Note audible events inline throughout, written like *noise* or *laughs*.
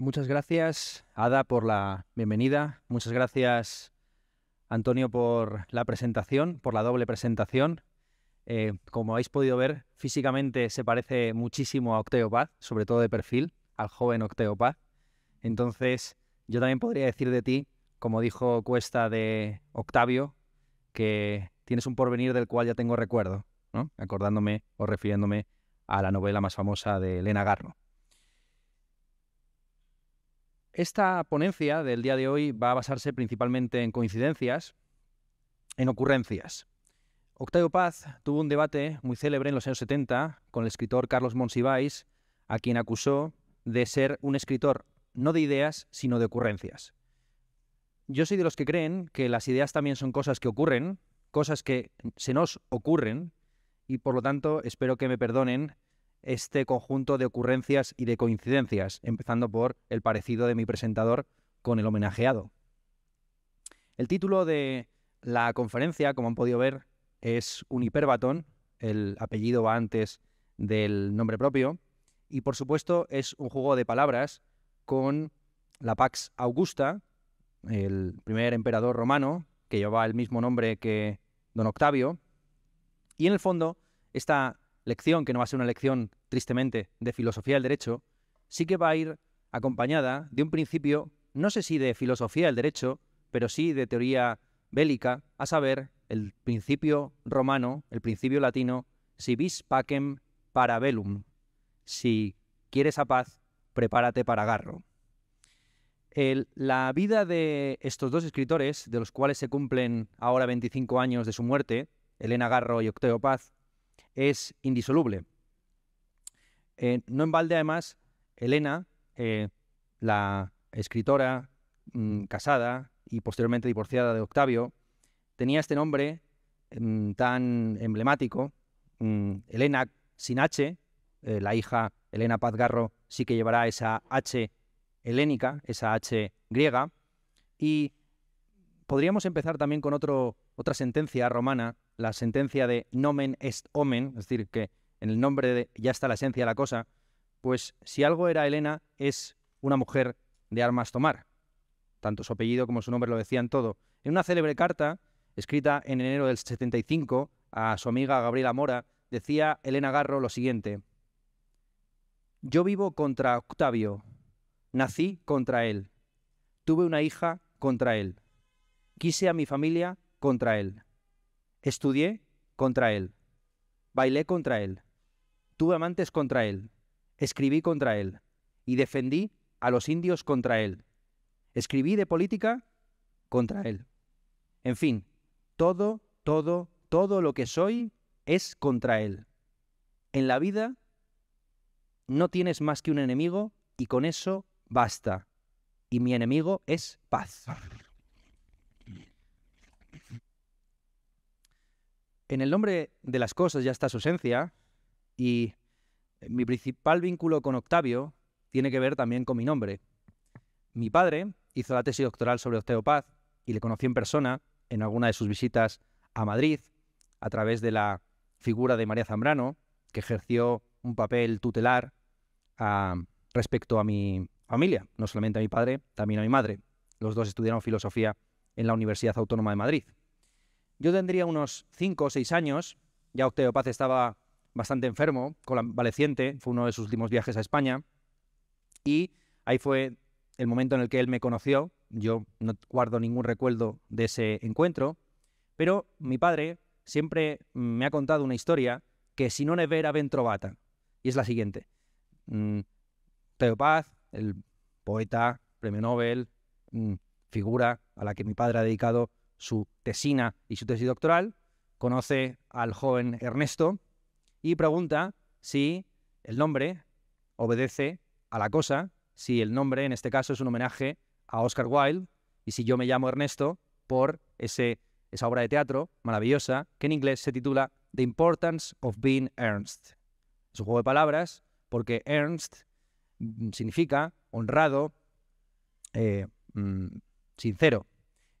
Muchas gracias, Ada, por la bienvenida. Muchas gracias, Antonio, por la presentación, por la doble presentación. Eh, como habéis podido ver, físicamente se parece muchísimo a Octeo sobre todo de perfil, al joven Octeo Entonces, yo también podría decir de ti, como dijo Cuesta de Octavio, que tienes un porvenir del cual ya tengo recuerdo, acordándome o refiriéndome a la novela más famosa de Elena Garro. Esta ponencia del día de hoy va a basarse principalmente en coincidencias, en ocurrencias. Octavio Paz tuvo un debate muy célebre en los años 70 con el escritor Carlos Monsiváis, a quien acusó de ser un escritor no de ideas, sino de ocurrencias. Yo soy de los que creen que las ideas también son cosas que ocurren, cosas que se nos ocurren, y por lo tanto espero que me perdonen este conjunto de ocurrencias y de coincidencias, empezando por el parecido de mi presentador con el homenajeado. El título de la conferencia, como han podido ver, es un hiperbatón, el apellido va antes del nombre propio, y por supuesto es un juego de palabras con la Pax Augusta, el primer emperador romano, que llevaba el mismo nombre que don Octavio, y en el fondo está lección, que no va a ser una lección, tristemente, de filosofía del derecho, sí que va a ir acompañada de un principio, no sé si de filosofía del derecho, pero sí de teoría bélica, a saber, el principio romano, el principio latino, si vis pacem para velum. Si quieres a paz, prepárate para Garro. la vida de estos dos escritores, de los cuales se cumplen ahora 25 años de su muerte, Elena Garro y Octeo Paz, es indisoluble. Eh, no en balde, además, Elena, eh, la escritora mm, casada y posteriormente divorciada de Octavio, tenía este nombre mm, tan emblemático. Mm, Elena sin H, eh, la hija Elena Pazgarro sí que llevará esa H helénica, esa H griega. Y podríamos empezar también con otra sentencia romana la sentencia de nomen est omen, es decir, que en el nombre de ya está la esencia de la cosa, pues si algo era Elena, es una mujer de armas tomar. Tanto su apellido como su nombre lo decían todo. En una célebre carta, escrita en enero del 75 a su amiga Gabriela Mora, decía Elena Garro lo siguiente. Yo vivo contra Octavio, nací contra él, tuve una hija contra él, quise a mi familia contra él. Estudié contra él. Bailé contra él. Tuve amantes contra él. Escribí contra él. Y defendí a los indios contra él. Escribí de política contra él. En fin, todo, todo, todo lo que soy es contra él. En la vida no tienes más que un enemigo y con eso basta. Y mi enemigo es paz. En el nombre de las cosas ya está su esencia y eh, mi principal vínculo con Octavio tiene que ver también con mi nombre. Mi padre hizo la tesis doctoral sobre Paz y le conocí en persona en alguna de sus visitas a Madrid a través de la figura de María Zambrano, que ejerció un papel tutelar ah, respecto a mi familia, no solamente a mi padre, también a mi madre. Los dos estudiaron filosofía en la Universidad Autónoma de Madrid. Yo tendría unos 5 o 6 años, ya Octavio Paz estaba bastante enfermo, convaleciente, fue uno de sus últimos viajes a España, y ahí fue el momento en el que él me conoció, yo no guardo ningún recuerdo de ese encuentro, pero mi padre siempre me ha contado una historia que si no le vera ben trovata, y es la siguiente. Mm, Octavio el poeta, premio Nobel, mm, figura a la que mi padre ha dedicado su tesina y su tesis doctoral, conoce al joven Ernesto y pregunta si el nombre obedece a la cosa, si el nombre en este caso es un homenaje a Oscar Wilde y si yo me llamo Ernesto por ese, esa obra de teatro maravillosa que en inglés se titula The Importance of Being Ernst. Es un juego de palabras porque Ernst mm, significa honrado, eh, mm, sincero.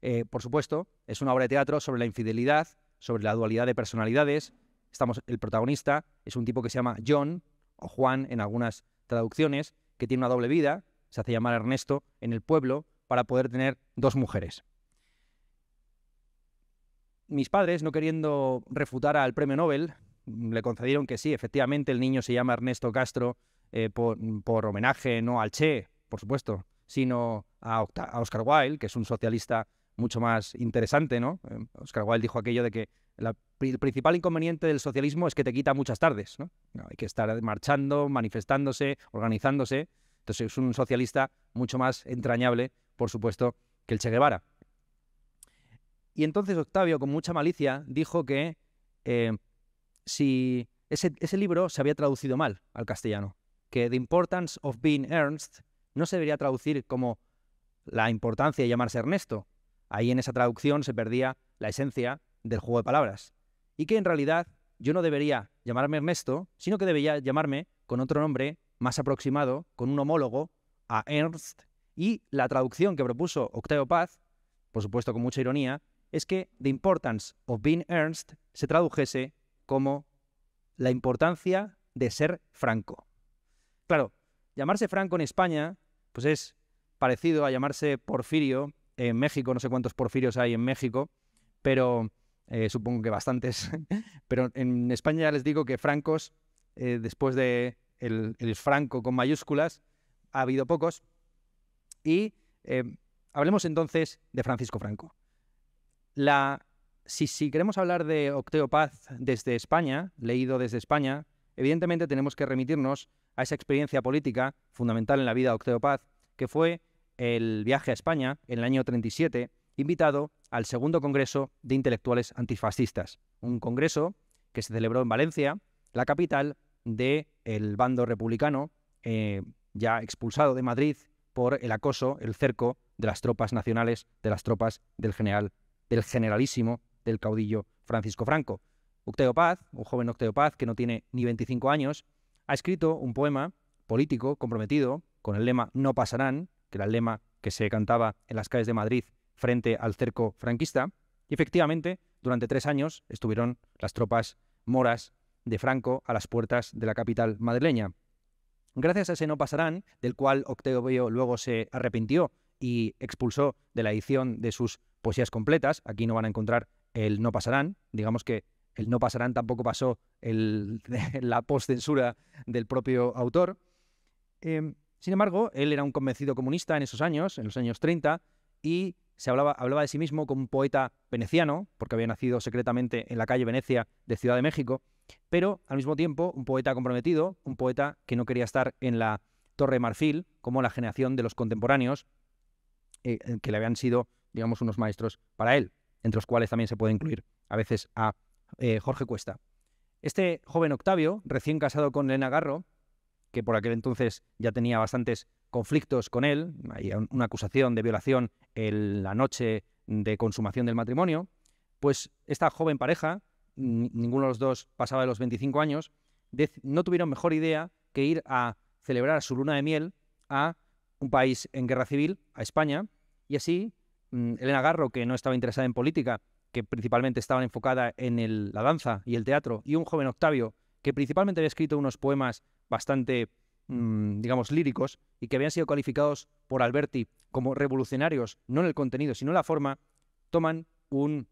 Eh, por supuesto, es una obra de teatro sobre la infidelidad, sobre la dualidad de personalidades. Estamos, el protagonista es un tipo que se llama John o Juan en algunas traducciones, que tiene una doble vida, se hace llamar Ernesto en el pueblo para poder tener dos mujeres. Mis padres, no queriendo refutar al premio Nobel, le concedieron que sí, efectivamente el niño se llama Ernesto Castro eh, por, homenaje no al Che, por supuesto, sino a, a Oscar Wilde, que es un socialista mucho más interesante, ¿no? Oscar eh, Wilde dijo aquello de que el principal inconveniente del socialismo es que te quita muchas tardes, ¿no? Hay que estar marchando, manifestándose, organizándose. Entonces es un socialista mucho más entrañable, por supuesto, que el Che Guevara. Y entonces Octavio, con mucha malicia, dijo que eh, si ese, ese libro se había traducido mal al castellano, que The Importance of Being Ernst no se debería traducir como la importancia de llamarse Ernesto, ahí en esa traducción se perdía la esencia del juego de palabras. Y que en realidad yo no debería llamarme Ernesto, sino que debería llamarme con otro nombre más aproximado, con un homólogo, a Ernst. Y la traducción que propuso Octavio Paz, por supuesto con mucha ironía, es que The Importance of Being Ernst se tradujese como la importancia de ser franco. Claro, llamarse franco en España, pues es parecido a llamarse Porfirio en México, no sé cuántos porfirios hay en México, pero eh, supongo que bastantes, *laughs* pero en España ya les digo que francos, eh, después de el, franco con mayúsculas, ha habido pocos. Y eh, hablemos entonces de Francisco Franco. La, si, si queremos hablar de Octeo Paz desde España, leído desde España, evidentemente tenemos que remitirnos a esa experiencia política fundamental en la vida de Octeo Paz, que fue el viaje a España en el año 37, invitado al segundo Congreso de Intelectuales Antifascistas, un congreso que se celebró en Valencia, la capital del bando republicano, eh, ya expulsado de Madrid por el acoso, el cerco de las tropas nacionales, de las tropas del general, del generalísimo, del caudillo Francisco Franco. Octeo Paz, un joven Octeo Paz que no tiene ni 25 años, ha escrito un poema político comprometido con el lema No pasarán, que era el lema que se cantaba en las calles de Madrid frente al cerco franquista. Y efectivamente, durante tres años estuvieron las tropas moras de Franco a las puertas de la capital madrileña. Gracias a ese no pasarán, del cual Octavio luego se arrepintió y expulsó de la edición de sus poesías completas, aquí no van a encontrar el no pasarán, digamos que el no pasarán tampoco pasó el, *laughs* la postcensura del propio autor. Em, sin embargo, él era un convencido comunista en esos años, en los años 30, y se hablaba, hablaba de sí mismo como un poeta veneciano, porque había nacido secretamente en la calle Venecia de Ciudad de México, pero al mismo tiempo un poeta comprometido, un poeta que no quería estar en la Torre de Marfil, como la generación de los contemporáneos eh, que le habían sido, digamos, unos maestros para él, entre los cuales también se puede incluir a veces a eh, Jorge Cuesta. Este joven Octavio, recién casado con Elena Garro, que por aquel entonces ya tenía bastantes conflictos con él, había una acusación de violación en la noche de consumación del matrimonio, pues esta joven pareja, ninguno de los dos pasaba de los 25 años, no tuvieron mejor idea que ir a celebrar su luna de miel a un país en guerra civil, a España, y así mm, Elena Garro, que no estaba interesada en política, que principalmente estaba enfocada en la danza y el teatro, y un joven Octavio, que principalmente había escrito unos poemas bastante, mm, digamos, líricos y que habían sido calificados por Alberti como revolucionarios, no en el contenido, sino en la forma, toman un,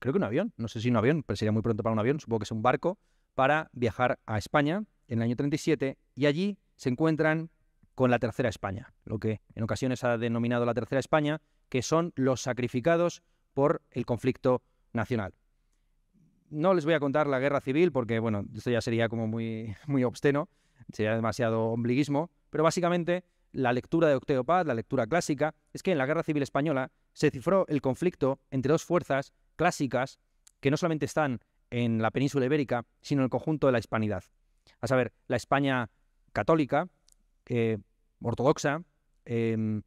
creo que un avión, no sé si un avión, pero sería muy pronto para un avión, supongo que es un barco, para viajar a España en el año 37 y allí se encuentran con la Tercera España, lo que en ocasiones ha denominado la Tercera España, que son los sacrificados por el conflicto nacional no les voy a contar la guerra civil porque, bueno, esto ya sería como muy, *laughs* muy obsceno, sería demasiado ombliguismo, pero básicamente la lectura de Octeo Paz, la lectura clásica, es que en la guerra civil española se cifró el conflicto entre dos fuerzas clásicas que no solamente están en la península ibérica, sino en el conjunto de la hispanidad. A saber, la España católica, eh, ortodoxa, em,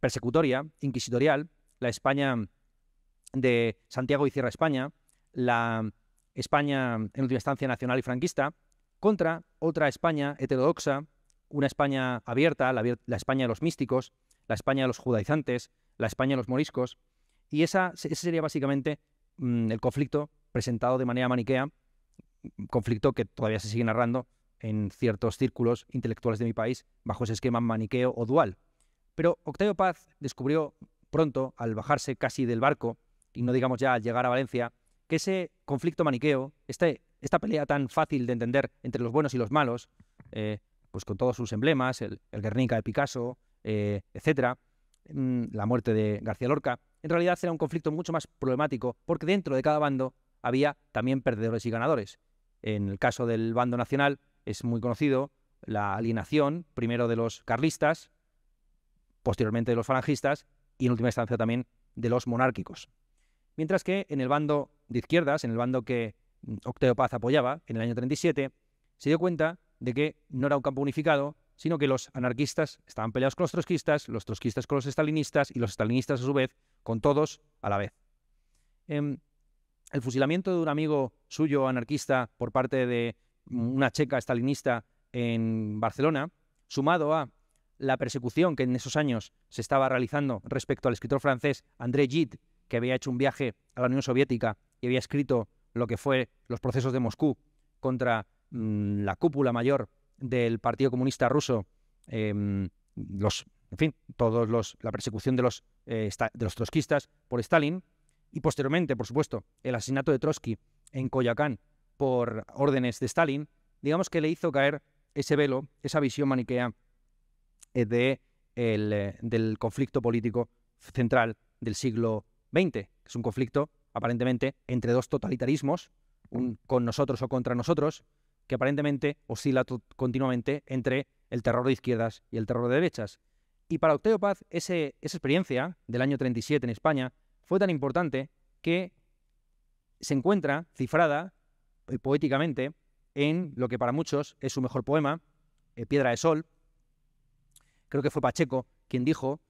persecutoria, inquisitorial, la España de Santiago y Sierra España, la España en última instancia nacional y franquista, contra otra España heterodoxa, una España abierta, la, España de los místicos, la España de los judaizantes, la España de los moriscos. Y esa, ese sería básicamente mm, el conflicto presentado de manera maniquea, conflicto que todavía se sigue narrando en ciertos círculos intelectuales de mi país bajo ese esquema maniqueo o dual. Pero Octavio Paz descubrió pronto, al bajarse casi del barco, y no digamos ya al llegar a Valencia, que ese conflicto maniqueo, este, esta pelea tan fácil de entender entre los buenos y los malos, eh, pues con todos sus emblemas, el, Guernica de Picasso, eh, etcétera, mm, la muerte de García Lorca, en realidad era un conflicto mucho más problemático porque dentro de cada bando había también perdedores y ganadores. En el caso del bando nacional es muy conocido la alienación, primero de los carlistas, posteriormente de los falangistas y en última instancia también de los monárquicos. Mientras que en el bando de izquierdas, en el bando que mm, Octeo Paz apoyaba en el año 37, se dio cuenta de que no era un campo unificado, sino que los anarquistas estaban peleados con los trotskistas, los trotskistas con los estalinistas y los estalinistas a su vez con todos a la vez. Em, el fusilamiento de un amigo suyo anarquista por parte de mm, una checa estalinista en Barcelona, sumado a la persecución que en esos años se estaba realizando respecto al escritor francés André Gide, que había hecho un viaje a la Unión Soviética y había escrito lo que fue los procesos de Moscú contra mm, la cúpula mayor del Partido Comunista Ruso, em, los, en fin, todos los, la persecución de los, eh, de los trotskistas por Stalin y posteriormente, por supuesto, el asesinato de Trotsky en Coyacán por órdenes de Stalin, digamos que le hizo caer ese velo, esa visión maniquea eh, de eh, del conflicto político central del siglo 20, que es un conflicto aparentemente entre dos totalitarismos, un mm. con nosotros o contra nosotros, que aparentemente oscila continuamente entre el terror de izquierdas y el terror de derechas. Y para Octavio Paz, esa experiencia del año 37 en España fue tan importante que se encuentra cifrada eh, poéticamente en lo que para muchos es su mejor poema, eh, Piedra de Sol. Creo que fue Pacheco quien dijo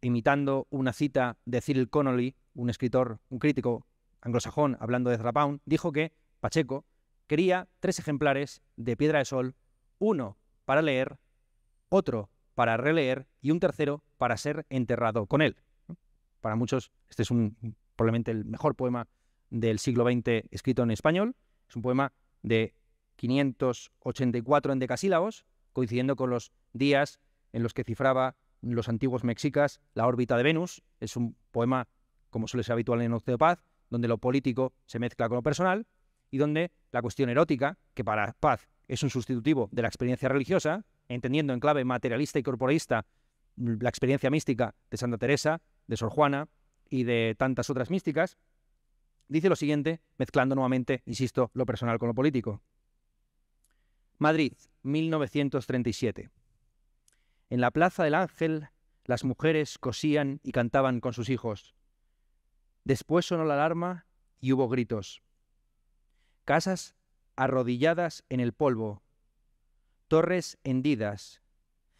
imitando una cita de Cyril Connolly, un escritor, un crítico anglosajón, hablando de Zrapaun, dijo que Pacheco quería tres ejemplares de Piedra de Sol, uno para leer, otro para releer y un tercero para ser enterrado con él. Para muchos, este es un, probablemente el mejor poema del siglo XX escrito en español. Es un poema de 584 endecasílabos, coincidiendo con los días en los que cifraba los antiguos mexicas, La órbita de Venus. Es un poema, como suele ser habitual en Paz, donde lo político se mezcla con lo personal y donde la cuestión erótica, que para Paz es un sustitutivo de la experiencia religiosa, entendiendo en clave materialista y corporalista la experiencia mística de Santa Teresa, de Sor Juana y de tantas otras místicas, dice lo siguiente, mezclando nuevamente, insisto, lo personal con lo político. Madrid, 1937. En la plaza del ángel las mujeres cosían y cantaban con sus hijos. Después sonó la alarma y hubo gritos. Casas arrodilladas en el polvo, torres hendidas,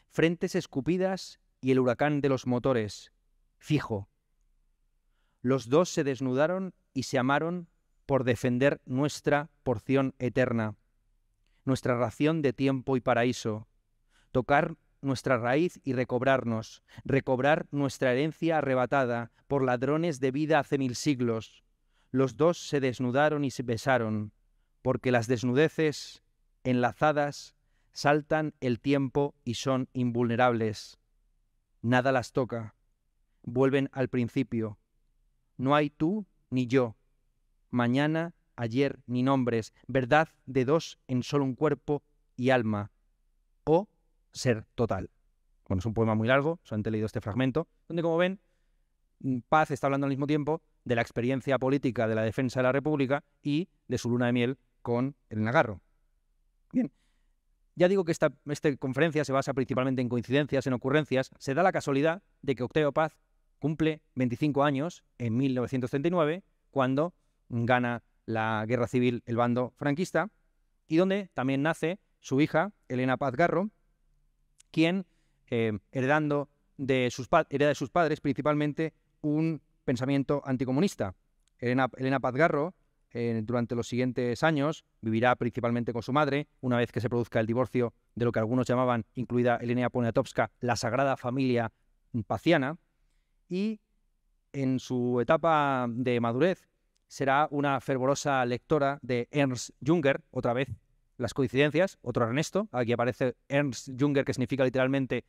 frentes escupidas y el huracán de los motores, fijo. Los dos se desnudaron y se amaron por defender nuestra porción eterna, nuestra ración de tiempo y paraíso, tocar nuestra raíz y recobrarnos, recobrar nuestra herencia arrebatada por ladrones de vida hace mil siglos. Los dos se desnudaron y se besaron, porque las desnudeces, enlazadas, saltan el tiempo y son invulnerables. Nada las toca. Vuelven al principio. No hay tú ni yo. Mañana, ayer, ni nombres. Verdad de dos en solo un cuerpo y alma. O ser total. Bueno, es un poema muy largo, solamente he leído este fragmento, donde como ven, mm, Paz está hablando al mismo tiempo de la experiencia política de la defensa de la República y de su luna de miel con el Nagarro. Bien, ya digo que esta, conferencia se basa principalmente en coincidencias, en ocurrencias. Se da la casualidad de que Octavio Paz cumple 25 años en 1939, cuando mm, gana la guerra civil el bando franquista, y donde también nace su hija, Elena Paz Garro, quien, eh, heredando de sus, hereda de sus padres principalmente un pensamiento anticomunista. Elena, Pazgarro, eh, durante los siguientes años, vivirá principalmente con su madre, una vez que se produzca el divorcio de lo que algunos llamaban, incluida Elena Poniatowska, la sagrada familia paciana, y en su etapa de madurez será una fervorosa lectora de Ernst Junger, otra vez las coincidencias, otro Ernesto, aquí aparece Ernst Junger, que significa literalmente,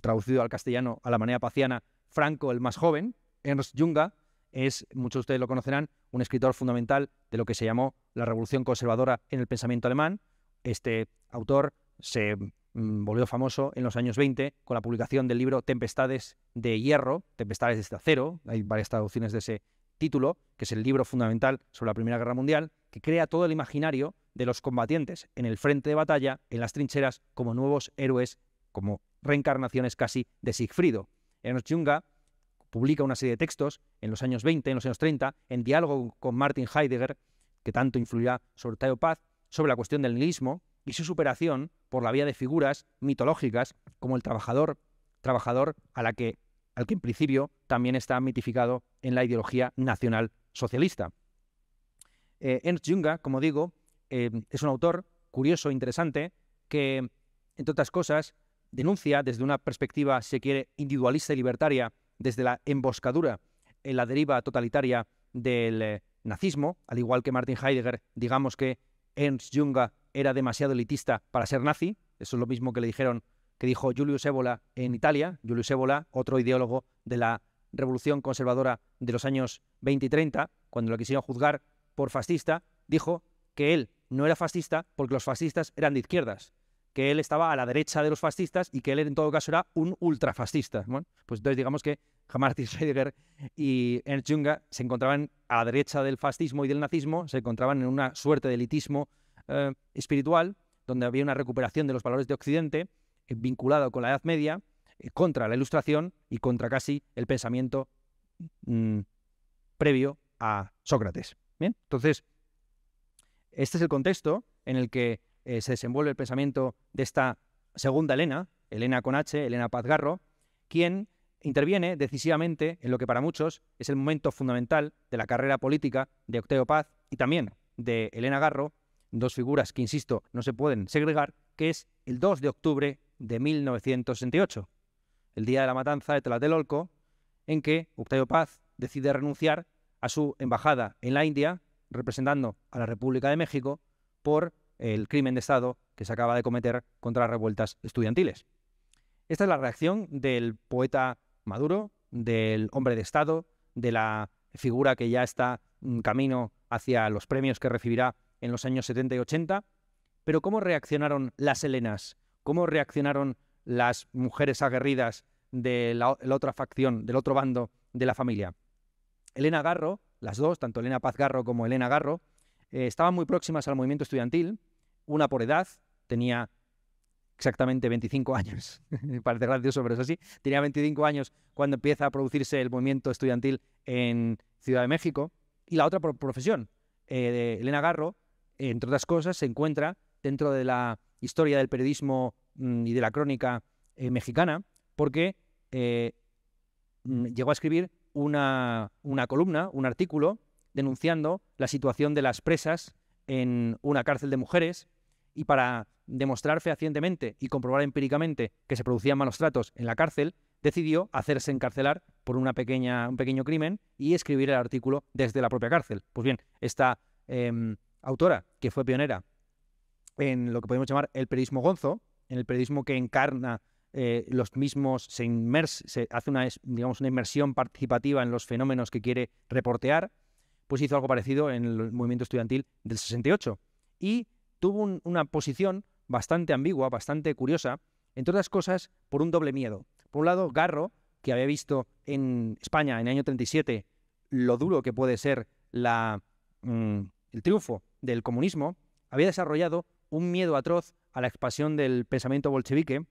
traducido al castellano a la manera paciana, Franco el más joven. Ernst Junger es, muchos de ustedes lo conocerán, un escritor fundamental de lo que se llamó la Revolución Conservadora en el pensamiento alemán. Este autor se mm, volvió famoso en los años 20 con la publicación del libro Tempestades de Hierro, Tempestades de Acero, hay varias traducciones de ese título, que es el libro fundamental sobre la Primera Guerra Mundial, que crea todo el imaginario de los combatientes en el frente de batalla, en las trincheras, como nuevos héroes, como reencarnaciones casi de Siegfriedo Ernst Junga publica una serie de textos en los años 20, en los años 30, en diálogo con Martin Heidegger, que tanto influirá sobre Tayo Paz, sobre la cuestión del nihilismo y su superación por la vía de figuras mitológicas como el trabajador, trabajador a la que, al que en principio también está mitificado en la ideología nacional socialista. Eh, Ernst Junga, como digo, eh, es un autor curioso, interesante, que, entre otras cosas, denuncia desde una perspectiva, si se quiere, individualista y libertaria, desde la emboscadura en la deriva totalitaria del eh, nazismo, al igual que Martin Heidegger, digamos que Ernst Jung era demasiado elitista para ser nazi, eso es lo mismo que le dijeron que dijo Julius Evola en Italia, Julius Evola otro ideólogo de la revolución conservadora de los años 20 y 30, cuando lo quisieron juzgar por fascista, dijo que él no era fascista porque los fascistas eran de izquierdas, que él estaba a la derecha de los fascistas y que él en todo caso era un ultrafascista. Bueno, pues entonces digamos que Martin Heidegger y Ernst Junga se encontraban a la derecha del fascismo y del nazismo, se encontraban en una suerte de elitismo eh, espiritual, donde había una recuperación de los valores de Occidente eh, vinculado con la Edad Media, eh, contra la Ilustración y contra casi el pensamiento mm, previo a Sócrates. Bien, entonces este es el contexto en el que eh, se desenvuelve el pensamiento de esta segunda Elena, Elena con H, Elena Garro, quien interviene decisivamente en lo que para muchos es el momento fundamental de la carrera política de Octavio Paz y también de Elena Garro, dos figuras que, insisto, no se pueden segregar, que es el 2 de octubre de 1968, el día de la matanza de Tlatelolco, en que Octavio Paz decide renunciar a su embajada en la India representando a la República de México por el crimen de Estado que se acaba de cometer contra las revueltas estudiantiles. Esta es la reacción del poeta Maduro, del hombre de Estado, de la figura que ya está en camino hacia los premios que recibirá en los años 70 y 80. Pero ¿cómo reaccionaron las helenas? ¿Cómo reaccionaron las mujeres aguerridas de la, la otra facción, del otro bando de la familia? Elena Garro, las dos, tanto Elena Paz Garro como Elena Garro, eh, estaban muy próximas al movimiento estudiantil, una por edad, tenía exactamente 25 *laughs* años, *laughs* parece gracioso, pero es así, tenía 25 años cuando empieza a producirse el movimiento estudiantil en Ciudad de México, y la otra por profesión. Eh, Elena Garro, entre otras cosas, se encuentra dentro de la historia del periodismo mm, y de la crónica eh, mexicana, porque mm, llegó a escribir una, columna, un artículo, denunciando la situación de las presas en una cárcel de mujeres y para demostrar fehacientemente y comprobar empíricamente que se producían malos tratos en la cárcel, decidió hacerse encarcelar por una pequeña, un pequeño crimen y escribir el artículo desde la propia cárcel. Pues bien, esta em, autora, que fue pionera en lo que podemos llamar el periodismo gonzo, en el periodismo que encarna eh, los mismos, se, inmers se hace una, digamos, una inmersión participativa en los fenómenos que quiere reportear, pues hizo algo parecido en el movimiento estudiantil del 68. Y tuvo una posición bastante ambigua, bastante curiosa, entre otras cosas, por un doble miedo. Por un lado, Garro, que había visto en España en el año 37 lo duro que puede ser la, mm, el triunfo del comunismo, había desarrollado un miedo atroz a la expansión del pensamiento bolchevique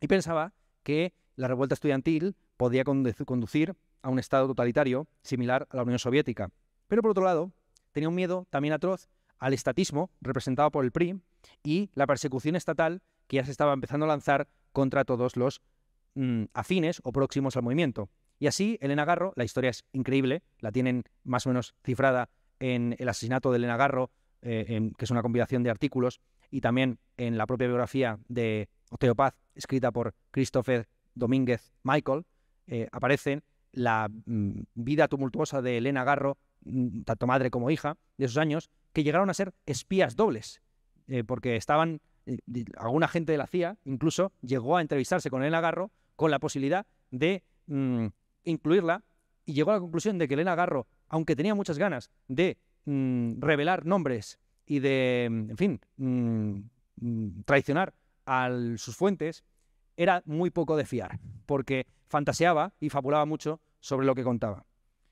y pensaba que la revuelta estudiantil podía conducir a un Estado totalitario similar a la Unión Soviética. Pero por otro lado, tenía un miedo también atroz al estatismo representado por el PRI y la persecución estatal que ya se estaba empezando a lanzar contra todos los mm, afines o próximos al movimiento. Y así, Elena Garro, la historia es increíble, la tienen más o menos cifrada en el asesinato de Elena Garro, eh, que es una combinación de artículos y también en la propia biografía de Osteopaz, escrita por Christopher Domínguez Michael, eh, aparece la mm, vida tumultuosa de Elena Garro, mm, tanto madre como hija, de esos años, que llegaron a ser espías dobles, eh, porque estaban, eh, alguna gente de la CIA incluso llegó a entrevistarse con Elena Garro con la posibilidad de mm, incluirla y llegó a la conclusión de que Elena Garro, aunque tenía muchas ganas de revelar nombres y de, en fin, mm, mm, traicionar a sus fuentes, era muy poco de fiar, porque fantaseaba y fabulaba mucho sobre lo que contaba.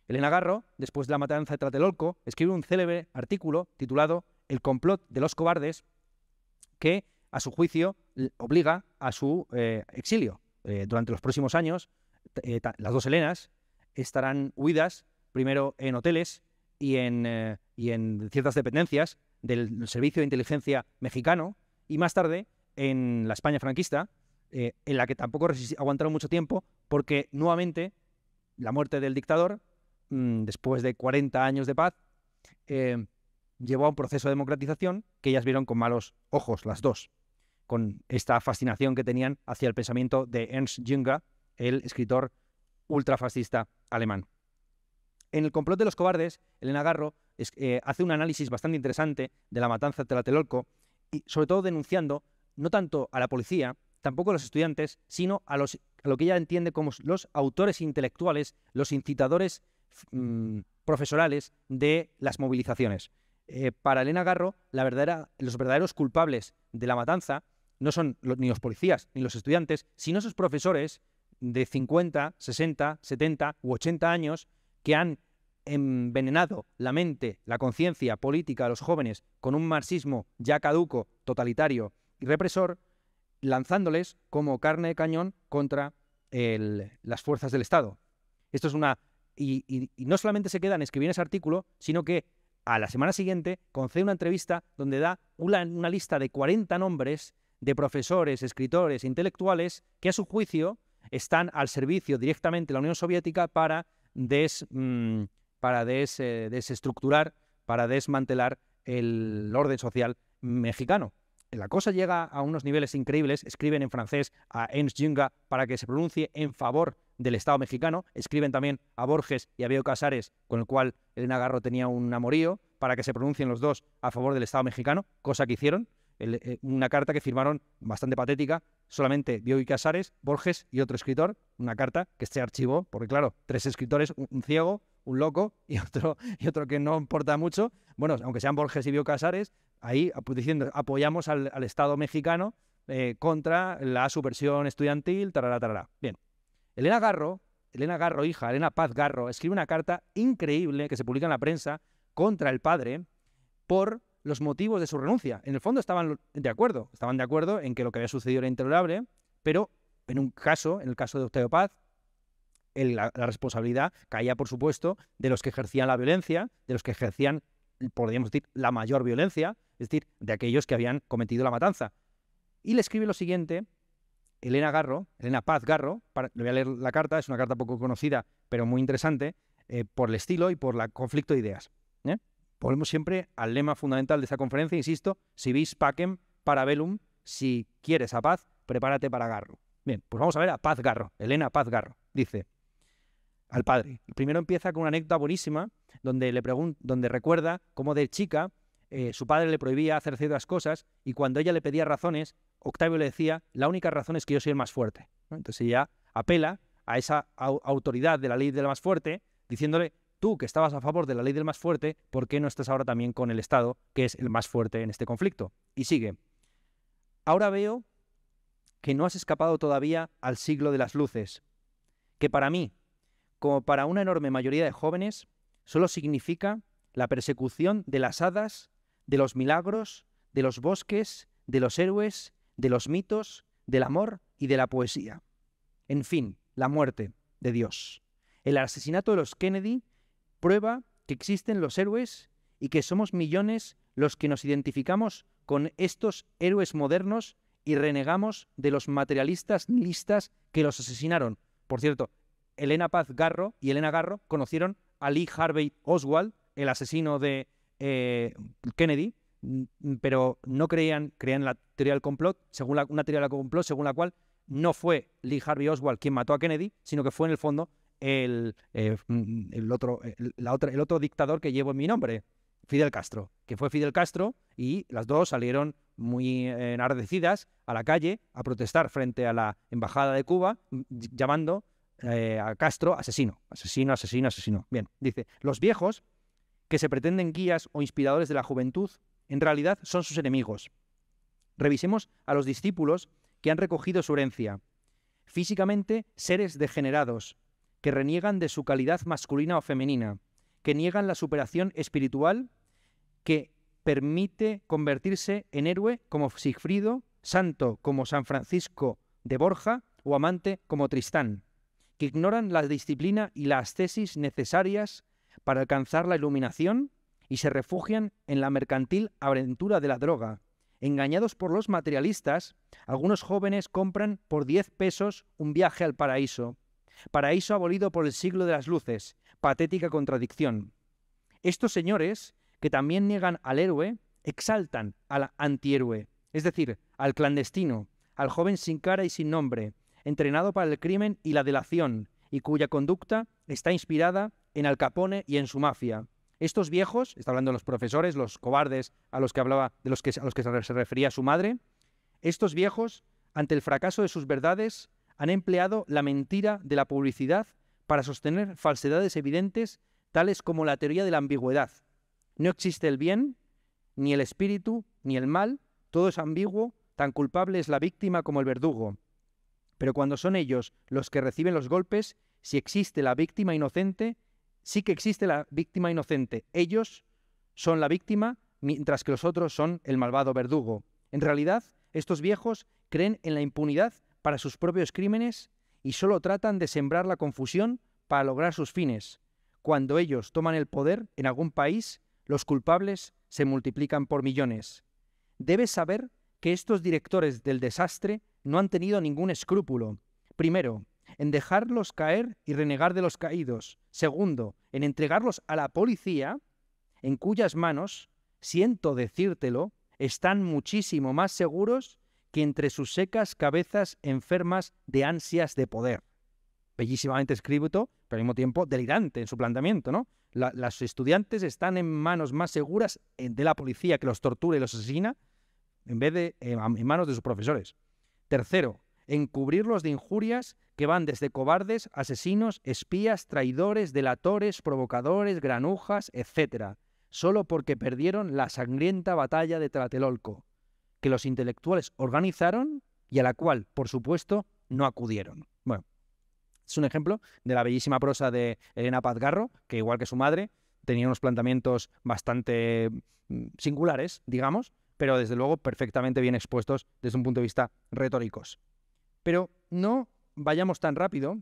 Elena Garro, después de la matanza de Tratelolco, escribe un célebre artículo titulado El complot de los cobardes, que a su juicio obliga a su eh, exilio. Eh, durante los próximos años, eh, las dos Helenas estarán huidas primero en hoteles y en, y en ciertas dependencias del Servicio de Inteligencia mexicano y más tarde en la España franquista, eh, en la que tampoco aguantaron mucho tiempo porque nuevamente la muerte del dictador, mm, después de 40 años de paz, eh, llevó a un proceso de democratización que ellas vieron con malos ojos, las dos, con esta fascinación que tenían hacia el pensamiento de Ernst Jünger, el escritor ultrafascista alemán. En el complot de los cobardes, Elena Garro eh, hace un análisis bastante interesante de la matanza de Tlatelolco y sobre todo denunciando no tanto a la policía, tampoco a los estudiantes, sino a, los, lo que ella entiende como los autores intelectuales, los incitadores mm, profesorales de las movilizaciones. Eh, para Elena Garro, los verdaderos culpables de la matanza no son ni los policías ni los estudiantes, sino esos profesores de 50, 60, 70 u 80 años que han envenenado la mente, la conciencia política de los jóvenes con un marxismo ya caduco, totalitario y represor, lanzándoles como carne de cañón contra las fuerzas del Estado. Esto es una... Y, no solamente se quedan en escribir ese artículo, sino que a la semana siguiente concede una entrevista donde da una, una lista de 40 nombres de profesores, escritores, intelectuales que a su juicio están al servicio directamente de la Unión Soviética para Mm, para eh, desestructurar, para desmantelar el orden social mexicano. La cosa llega a unos niveles increíbles. Escriben en francés a Ernst Junga para que se pronuncie en favor del Estado mexicano. Escriben también a Borges y a Bío Casares, con el cual Elena Garro tenía un amorío, para que se pronuncien los dos a favor del Estado mexicano, cosa que hicieron. Eh, una carta que firmaron bastante patética, solamente y Casares, Borges y otro escritor, una carta que se archivo porque claro, tres escritores, un, ciego, un loco *laughs* y otro, y otro que no importa mucho, bueno, aunque sean Borges y Bío Casares, ahí diciendo apoyamos al, Estado mexicano eh, contra la subversión estudiantil, tarará, tarará. Bien, Elena Garro, Elena Garro, hija, Elena Paz Garro, escribe una carta increíble que se publica en la prensa contra el padre por los motivos de su renuncia. En el fondo estaban de acuerdo, estaban de acuerdo en que lo que había sucedido era intolerable, pero en un caso, en el caso de Octavio Paz, la, responsabilidad caía, por supuesto, de los que ejercían la violencia, de los que ejercían, podríamos decir, la mayor violencia, es decir, de aquellos que habían cometido la matanza. Y le escribe lo siguiente, Elena Garro, Elena Paz Garro, le voy a leer la carta, es una carta poco conocida, pero muy interesante, eh, por el estilo y por el conflicto de ideas. ¿eh? Volvemos siempre al lema fundamental de esta conferencia, insisto, si vis pacem para velum, si quieres a paz, prepárate para Garro. Bien, pues vamos a ver a Paz Garro, Elena Paz Garro. Dice al padre. Primero empieza con una anécdota buenísima donde, le donde recuerda cómo de chica eh, su padre le prohibía hacer ciertas cosas y cuando ella le pedía razones, Octavio le decía, la única razón es que yo soy el más fuerte. Entonces ella apela a esa autoridad de la ley del más fuerte, diciéndole, tú que estabas a favor de la ley del más fuerte, ¿por qué no estás ahora también con el Estado, que es el más fuerte en este conflicto? Y sigue. Ahora veo que no has escapado todavía al siglo de las luces, que para mí, como para una enorme mayoría de jóvenes, solo significa la persecución de las hadas, de los milagros, de los bosques, de los héroes, de los mitos, del amor y de la poesía. En fin, la muerte de Dios. El asesinato de los Kennedy prueba que existen los héroes y que somos millones los que nos identificamos con estos héroes modernos y renegamos de los materialistas listas que los asesinaron. Por cierto, Elena Paz Garro y Elena Garro conocieron a Lee Harvey Oswald, el asesino de eh, Kennedy, mm, pero no creían, creían la teoría del complot, según la, una teoría del complot según la cual no fue Lee Harvey Oswald quien mató a Kennedy, sino que fue en el fondo eh, mm, el, otro, eh, otro dictador que llevo en mi nombre, Fidel Castro, que fue Fidel Castro, y las dos salieron muy eh, enardecidas a la calle a protestar frente a la Embajada de Cuba, mm, llamando a Castro asesino, asesino, asesino, asesino. Bien, dice, los viejos, que se pretenden guías o inspiradores de la juventud, en realidad son sus enemigos. Revisemos a los discípulos que han recogido su herencia. Físicamente, seres degenerados, que reniegan de su calidad masculina o femenina, que niegan la superación espiritual que permite convertirse en héroe como Sigfrido, santo como San Francisco de Borja o amante como Tristán, que ignoran la disciplina y las tesis necesarias para alcanzar la iluminación y se refugian en la mercantil aventura de la droga. Engañados por los materialistas, algunos jóvenes compran por 10 pesos un viaje al paraíso Paraíso abolido por el siglo de las luces. Patética contradicción. Estos señores, que también niegan al héroe, exaltan al antihéroe, es decir, al clandestino, al joven sin cara y sin nombre, entrenado para el crimen y la delación, y cuya conducta está inspirada en Al Capone y en su mafia. Estos viejos, está hablando de los profesores, los cobardes a los que hablaba, de a los que se refería su madre, estos viejos, ante el fracaso de sus verdades, han empleado la mentira de la publicidad para sostener falsedades evidentes tales como la teoría de la ambigüedad. No existe el bien, ni el espíritu, ni el mal, todo es ambiguo, tan culpable es la víctima como el verdugo. Pero cuando son ellos los que reciben los golpes, si existe la víctima inocente, sí que existe la víctima inocente. Ellos son la víctima, mientras que los otros son el malvado verdugo. En realidad, estos viejos creen en la impunidad para sus propios crímenes y solo tratan de sembrar la confusión para lograr sus fines. Cuando ellos toman el poder en algún país, los culpables se multiplican por millones. Debes saber que estos directores del desastre no han tenido ningún escrúpulo. Primero, en dejarlos caer y renegar de los caídos. Segundo, en entregarlos a la policía, en cuyas manos, siento decírtelo, están muchísimo más seguros que entre sus secas cabezas enfermas de ansias de poder. Bellísimamente escrito, pero al mismo tiempo delirante en su planteamiento, ¿no? las estudiantes están en manos más seguras eh, de la policía que los tortura y los asesina, en vez de eh, en manos de sus profesores. Tercero, encubrirlos de injurias que van desde cobardes, asesinos, espías, traidores, delatores, provocadores, granujas, etcétera solo porque perdieron la sangrienta batalla de Tlatelolco que los intelectuales organizaron y a la cual, por supuesto, no acudieron. Bueno, es un ejemplo de la bellísima prosa de Elena Pazgarro, que igual que su madre, tenía unos planteamientos bastante mm, singulares, digamos, pero desde luego perfectamente bien expuestos desde un punto de vista retóricos. Pero no vayamos tan rápido,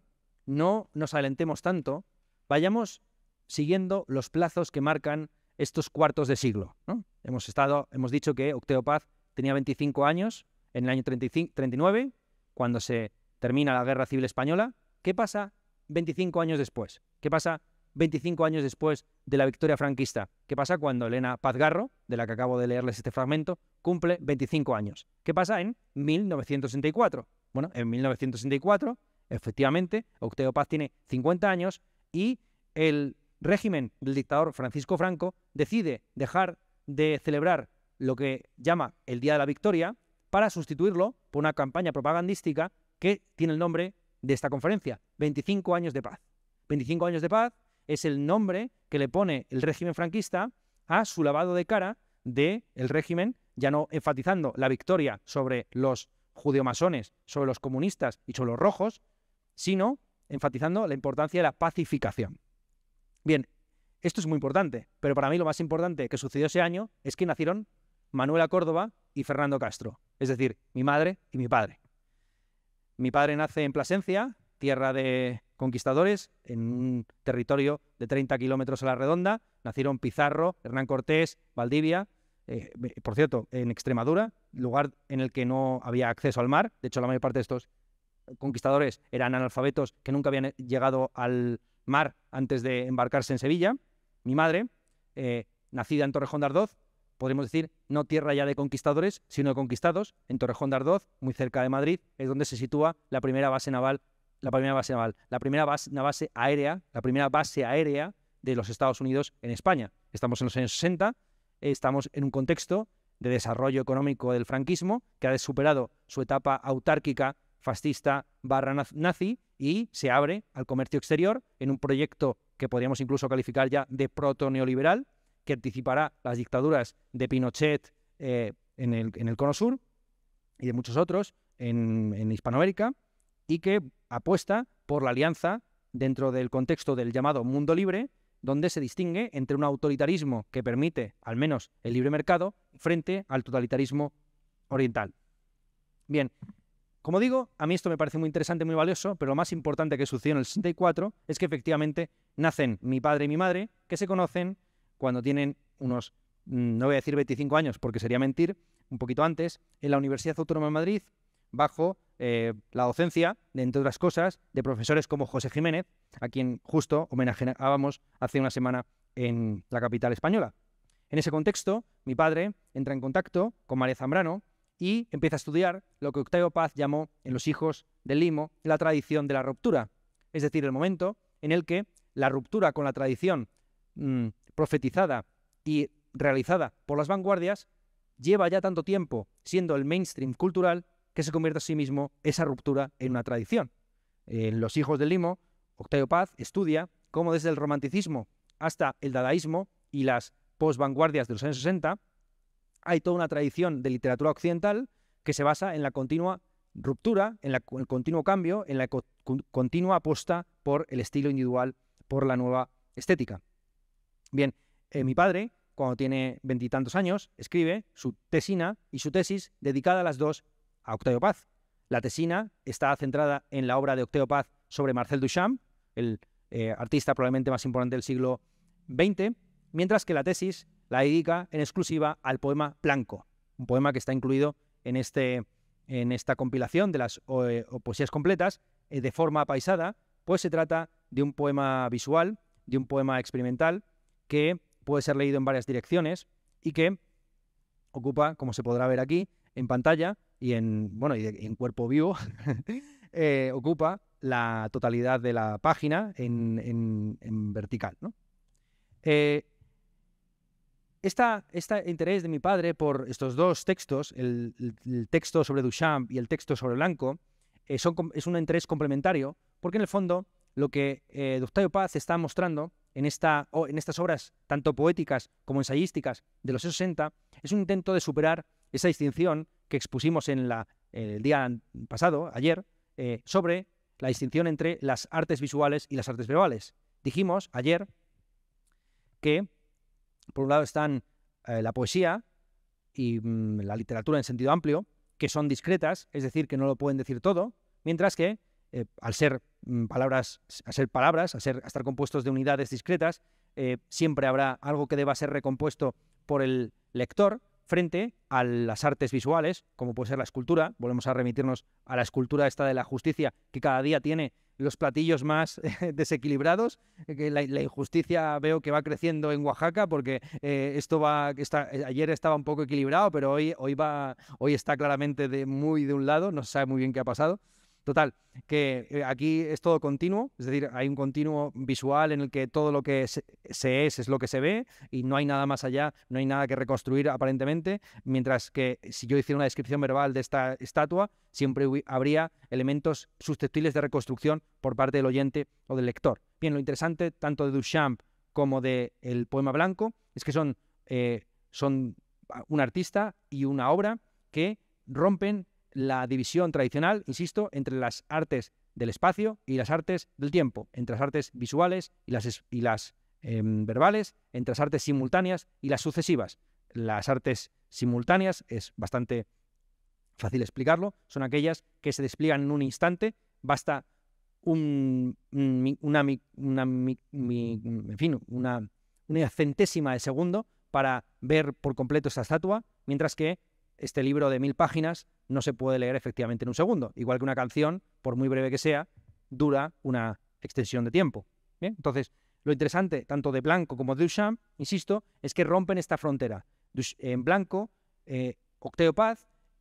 no nos alentemos tanto, vayamos siguiendo los plazos que marcan estos cuartos de siglo. Hemos, estado, hemos dicho que Octeopaz tenía 25 años, en el año 39, cuando se termina la Guerra Civil Española. ¿Qué pasa 25 años después? ¿Qué pasa 25 años después de la victoria franquista? ¿Qué pasa cuando Elena Pazgarro, de la que acabo de leerles este fragmento, cumple 25 años? ¿Qué pasa en 1964? Bueno, en 1964, efectivamente, Octavio Paz tiene 50 años y el régimen del dictador Francisco Franco decide dejar de celebrar lo que llama el Día de la Victoria para sustituirlo por una campaña propagandística que tiene el nombre de esta conferencia, 25 años de paz. 25 años de paz es el nombre que le pone el régimen franquista a su lavado de cara del el régimen, ya no enfatizando la victoria sobre los judeomasones, sobre los comunistas y sobre los rojos, sino enfatizando la importancia de la pacificación. Bien, esto es muy importante, pero para mí lo más importante que sucedió ese año es que nacieron Manuela Córdoba y Fernando Castro, es decir, mi madre y mi padre. Mi padre nace en Plasencia, tierra de conquistadores, en un territorio de 30 kilómetros a la redonda. Nacieron Pizarro, Hernán Cortés, Valdivia, eh, eh, por cierto, en Extremadura, lugar en el que no había acceso al mar. De hecho, la mayor parte de estos conquistadores eran analfabetos que nunca habían llegado al mar antes de embarcarse en Sevilla. Mi madre, eh, nacida en Torrejón de Ardoz, podríamos decir, no tierra ya de conquistadores, sino de conquistados, en Torrejón de Ardoz, muy cerca de Madrid, es donde se sitúa la primera base naval, la primera base naval, la primera base, base aérea, la primera base aérea de los Estados Unidos en España. Estamos en los años 60, estamos en un contexto de desarrollo económico del franquismo que ha superado su etapa autárquica fascista barra nazi y se abre al comercio exterior en un proyecto que podríamos incluso calificar ya de proto neoliberal, que anticipará las dictaduras de Pinochet eh, en, el, Cono Sur y de muchos otros en, en Hispanoamérica y que apuesta por la alianza dentro del contexto del llamado mundo libre, donde se distingue entre un autoritarismo que permite al menos el libre mercado frente al totalitarismo oriental. Bien, como digo, a mí esto me parece muy interesante, muy valioso, pero lo más importante que sucedió en el 64 es que efectivamente nacen mi padre y mi madre, que se conocen, cuando tienen unos, mm, no voy a decir 25 años porque sería mentir, un poquito antes, en la Universidad Autónoma de Madrid, bajo eh, la docencia, entre otras cosas, de profesores como José Jiménez, a quien justo homenajeábamos hace una semana en la capital española. En ese contexto, mi padre entra en contacto con María Zambrano y empieza a estudiar lo que Octavio Paz llamó en los hijos del limo la tradición de la ruptura, es decir, el momento en el que la ruptura con la tradición mm, profetizada y realizada por las vanguardias, lleva ya tanto tiempo siendo el mainstream cultural que se convierte a sí mismo esa ruptura en una tradición. En Los Hijos del Limo, Octavio Paz estudia cómo desde el romanticismo hasta el dadaísmo y las post-vanguardias de los años 60, hay toda una tradición de literatura occidental que se basa en la continua ruptura, en, el continuo cambio, en la continua apuesta por el estilo individual, por la nueva estética. Bien, eh, mi padre, cuando tiene veintitantos años, escribe su tesina y su tesis dedicada a las dos a Octavio Paz. La tesina está centrada en la obra de Octavio Paz sobre Marcel Duchamp, el eh, artista probablemente más importante del siglo XX, mientras que la tesis la dedica en exclusiva al poema Blanco, un poema que está incluido en, este, esta compilación de las eh, poesías completas de forma paisada. pues se trata de un poema visual, de un poema experimental, que puede ser leído en varias direcciones y que ocupa, como se podrá ver aquí en pantalla y en, bueno, y en cuerpo vivo, *laughs* eh, ocupa la totalidad de la página en, vertical. ¿no? este interés de mi padre por estos dos textos, el, texto sobre Duchamp y el texto sobre Blanco, eh, es un interés complementario, porque en el fondo lo que eh, Paz está mostrando en, estas obras, tanto poéticas como ensayísticas, de los 60, es un intento de superar esa distinción que expusimos en la, el día pasado, ayer, eh, sobre la distinción entre las artes visuales y las artes verbales. Dijimos ayer que, por un lado, están eh, la poesía y mm, la literatura en sentido amplio, que son discretas, es decir, que no lo pueden decir todo, mientras que, eh, al ser Mm, palabras, a ser palabras, a, ser, estar compuestos de unidades discretas, eh, siempre habrá algo que deba ser recompuesto por el lector frente a las artes visuales, como puede ser la escultura. Volvemos a remitirnos a la escultura esta de la justicia, que cada día tiene los platillos más *laughs* desequilibrados. Eh, que la, injusticia veo que va creciendo en Oaxaca, porque eh, esto va. Está, ayer estaba un poco equilibrado, pero hoy, hoy, va, hoy está claramente de muy de un lado, no se sabe muy bien qué ha pasado. Total, que eh, aquí es todo continuo, es decir, hay un continuo visual en el que todo lo que se, es es lo que se ve y no hay nada más allá, no hay nada que reconstruir aparentemente, mientras que si yo hiciera una descripción verbal de esta estatua, siempre habría elementos susceptibles de reconstrucción por parte del oyente o del lector. Bien, lo interesante tanto de Duchamp como del El poema blanco es que son, eh, son ah, un artista y una obra que rompen la división tradicional, insisto, entre las artes del espacio y las artes del tiempo, entre las artes visuales y las, em, verbales, entre las artes simultáneas y las sucesivas. Las artes simultáneas, es bastante fácil explicarlo, son aquellas que se despliegan en un instante, basta un, una, una, en fin, una centésima de segundo para ver por completo esa estatua, mientras que este libro de mil páginas no se puede leer efectivamente en un segundo. Igual que una canción, por muy breve que sea, dura una extensión de tiempo. Entonces, lo interesante, tanto de Blanco como de Duchamp, insisto, es que rompen esta frontera. En Blanco, eh,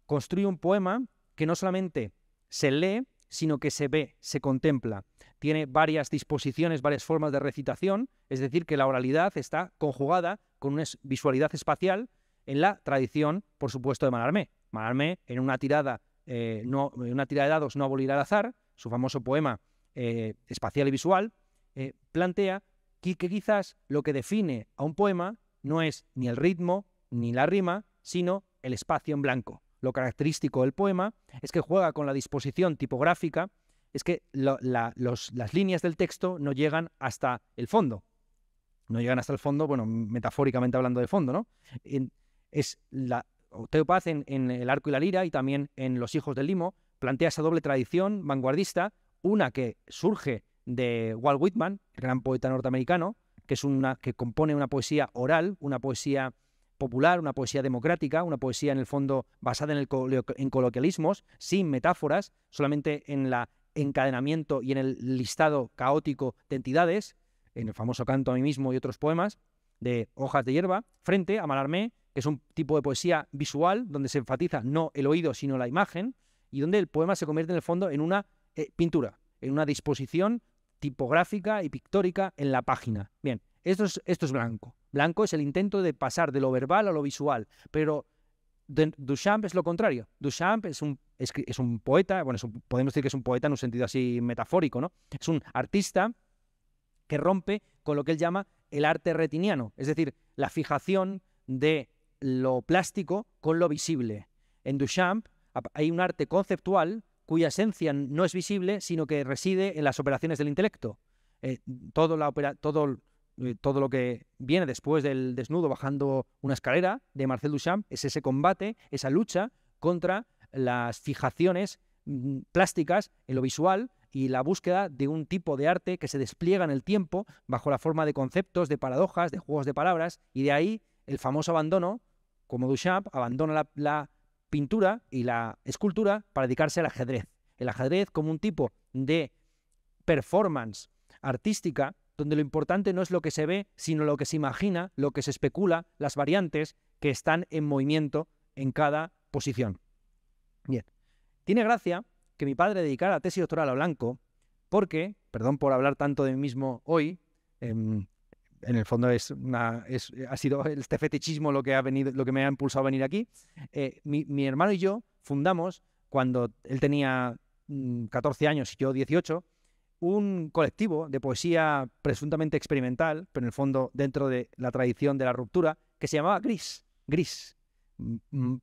construye un poema que no solamente se lee, sino que se ve, se contempla. Tiene varias disposiciones, varias formas de recitación, es decir, que la oralidad está conjugada con una visualidad espacial en la tradición, por supuesto, de Malarmé. Malarmé, en una tirada, eh, una tirada de dados no abolir al azar, su famoso poema eh, espacial y visual, eh, plantea que, quizás lo que define a un poema no es ni el ritmo ni la rima, sino el espacio en blanco. Lo característico del poema es que juega con la disposición tipográfica, es que las líneas del texto no llegan hasta el fondo. No llegan hasta el fondo, bueno, metafóricamente hablando de fondo, ¿no? es la Teo Paz en, El arco y la lira y también en Los hijos del limo, plantea esa doble tradición vanguardista, una que surge de Walt Whitman, gran poeta norteamericano, que es una que compone una poesía oral, una poesía popular, una poesía democrática, una poesía en el fondo basada en, el en coloquialismos, sin metáforas, solamente en el encadenamiento y en el listado caótico de entidades, en el famoso canto a mí mismo y otros poemas de hojas de hierba, frente a Malarmé, que es un tipo de poesía visual, donde se enfatiza no el oído, sino la imagen, y donde el poema se convierte en el fondo en una eh, pintura, en una disposición tipográfica y pictórica en la página. Bien, esto es, esto es blanco. Blanco es el intento de pasar de lo verbal a lo visual, pero Duchamp es lo contrario. Duchamp es un, es, un poeta, bueno, podemos decir que es un poeta en un sentido así metafórico, ¿no? Es un artista que rompe con lo que él llama el arte retiniano, es decir, la fijación de lo plástico con lo visible. En Duchamp hay un arte conceptual cuya esencia no es visible, sino que reside en las operaciones del intelecto. Eh, todo, la eh, todo, lo que viene después del desnudo bajando una escalera de Marcel Duchamp es ese combate, esa lucha contra las fijaciones mm, plásticas en lo visual y la búsqueda de un tipo de arte que se despliega en el tiempo bajo la forma de conceptos, de paradojas, de juegos de palabras, y de ahí el famoso abandono como Duchamp, abandona la, pintura y la escultura para dedicarse al ajedrez. El ajedrez como un tipo de performance artística donde lo importante no es lo que se ve, sino lo que se imagina, lo que se especula, las variantes que están en movimiento en cada posición. Bien, tiene gracia que mi padre dedicara tesis doctoral a Blanco, porque, perdón por hablar tanto de mí mismo hoy, em, en el fondo es eh, ha sido este fetichismo lo que, ha venido, lo que me ha impulsado a venir aquí. Eh, mi, mi, hermano y yo fundamos, cuando él tenía 14 mm, años y yo 18, un colectivo de poesía presuntamente experimental, pero en el fondo dentro de la tradición de la ruptura, que se llamaba Gris. Gris.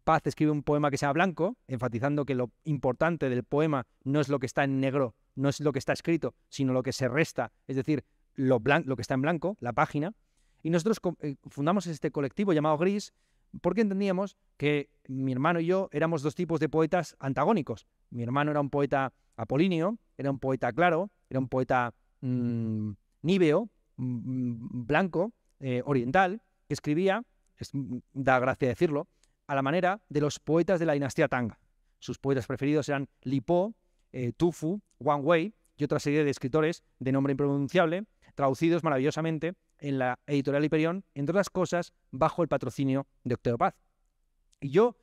Paz escribe un poema que se llama Blanco, enfatizando que lo importante del poema no es lo que está en negro, no es lo que está escrito, sino lo que se resta. Es decir, lo, que está en blanco, la página, y nosotros eh, fundamos este colectivo llamado Gris porque entendíamos que mi hermano y yo éramos dos tipos de poetas antagónicos. Mi hermano era un poeta apolíneo, era un poeta claro, era un poeta mm, níveo, mm, mm, blanco, eh, oriental, que escribía, da gracia decirlo, a la manera de los poetas de la dinastía Tang. Sus poetas preferidos eran Lipo, eh, Tufu, Wang Wei y otra serie de escritores de nombre impronunciable traducidos maravillosamente en la editorial Hyperion, entre otras cosas, bajo el patrocinio de Octavio Y yo,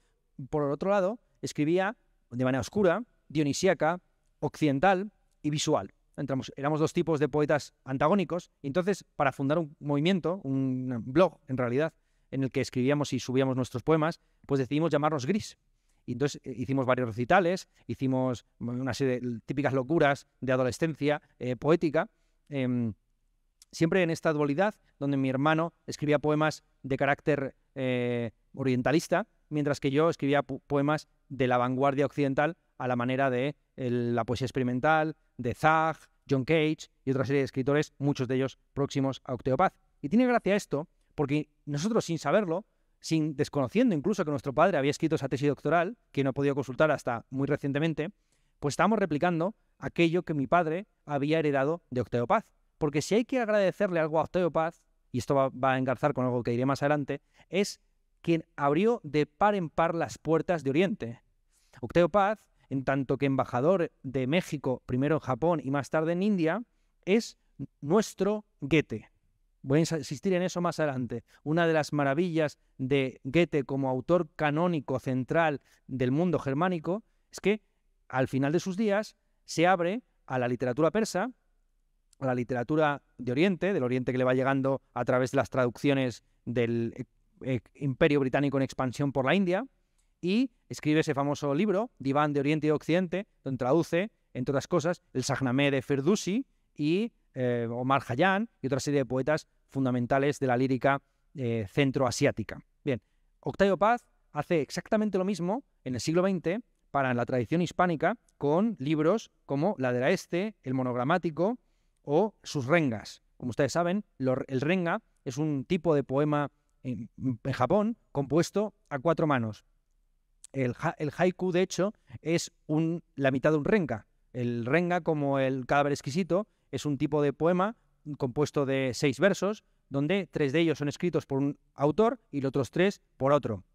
por otro lado, escribía de manera oscura, dionisíaca, occidental y visual. Entramos, éramos dos tipos de poetas antagónicos, y entonces, para fundar un movimiento, un blog en realidad, en el que escribíamos y subíamos nuestros poemas, pues decidimos llamarnos Gris. Y entonces eh, hicimos varios recitales, hicimos una serie de típicas locuras de adolescencia eh, poética, em, siempre en esta dualidad donde mi hermano escribía poemas de carácter eh, orientalista, mientras que yo escribía poemas de la vanguardia occidental a la manera de la poesía experimental, de Zag, John Cage y otra serie de escritores, muchos de ellos próximos a Octeopaz. Y tiene gracia esto porque nosotros sin saberlo, sin desconociendo incluso que nuestro padre había escrito esa tesis doctoral, que no he podido consultar hasta muy recientemente, pues estábamos replicando aquello que mi padre había heredado de Octeopaz. Porque si hay que agradecerle algo a Octavio Paz, y esto va, a engarzar con algo que diré más adelante, es quien abrió de par en par las puertas de Oriente. Octavio Paz, en tanto que embajador de México, primero en Japón y más tarde en India, es nuestro Goethe. Voy a insistir en eso más adelante. Una de las maravillas de Goethe como autor canónico central del mundo germánico es que al final de sus días se abre a la literatura persa, la literatura de Oriente, del Oriente que le va llegando a través de las traducciones del e, e, Imperio Británico en expansión por la India, y escribe ese famoso libro, Diván de Oriente y Occidente, donde traduce, entre otras cosas, el Sagnamé de Ferdusi y eh, Omar Hayyan y otra serie de poetas fundamentales de la lírica eh, centroasiática. Bien, Octavio Paz hace exactamente lo mismo en el siglo XX para la tradición hispánica con libros como La de la Este, El Monogramático o sus rengas. Como ustedes saben, el renga es un tipo de poema en, Japón compuesto a cuatro manos. El, haiku, de hecho, es la mitad de un renga. El renga, como el cadáver exquisito, es un tipo de poema compuesto de seis versos, donde tres de ellos son escritos por un autor y los otros tres por otro.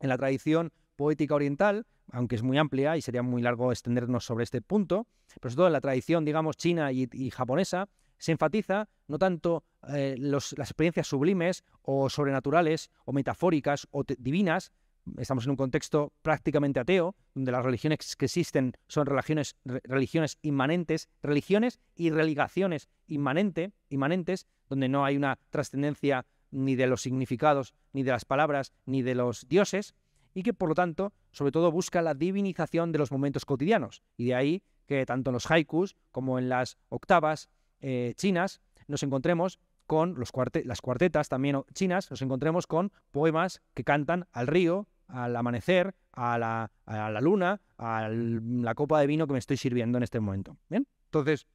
En la tradición poética oriental, aunque es muy amplia y sería muy largo extendernos sobre este punto, pero sobre todo en la tradición, digamos, china y, japonesa, se enfatiza no tanto eh, las experiencias sublimes o sobrenaturales o metafóricas o divinas, estamos en un contexto prácticamente ateo, donde las religiones que existen son religiones, religiones inmanentes, religiones y religaciones inmanentes, donde no hay una trascendencia ni de los significados, ni de las palabras, ni de los dioses, y que por lo tanto, sobre todo, busca la divinización de los momentos cotidianos. Y de ahí que tanto en los haikus como en las octavas eh, chinas nos encontremos con las cuartetas también chinas, nos encontremos con poemas que cantan al río, al amanecer, a la, luna, a la copa de vino que me estoy sirviendo en este momento. ¿Bien? Entonces,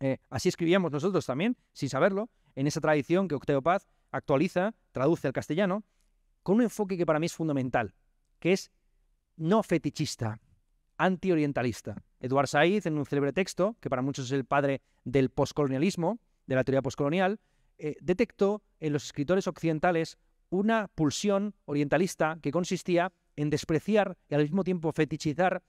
eh, así escribíamos nosotros también, sin saberlo, en esa tradición que Octavio Paz actualiza, traduce al castellano con un enfoque que para mí es fundamental, que es no fetichista, antiorientalista. Eduard Said, en un célebre texto, que para muchos es el padre del poscolonialismo, de la teoría poscolonial, eh, detectó en los escritores occidentales una pulsión orientalista que consistía en despreciar y al mismo tiempo fetichizar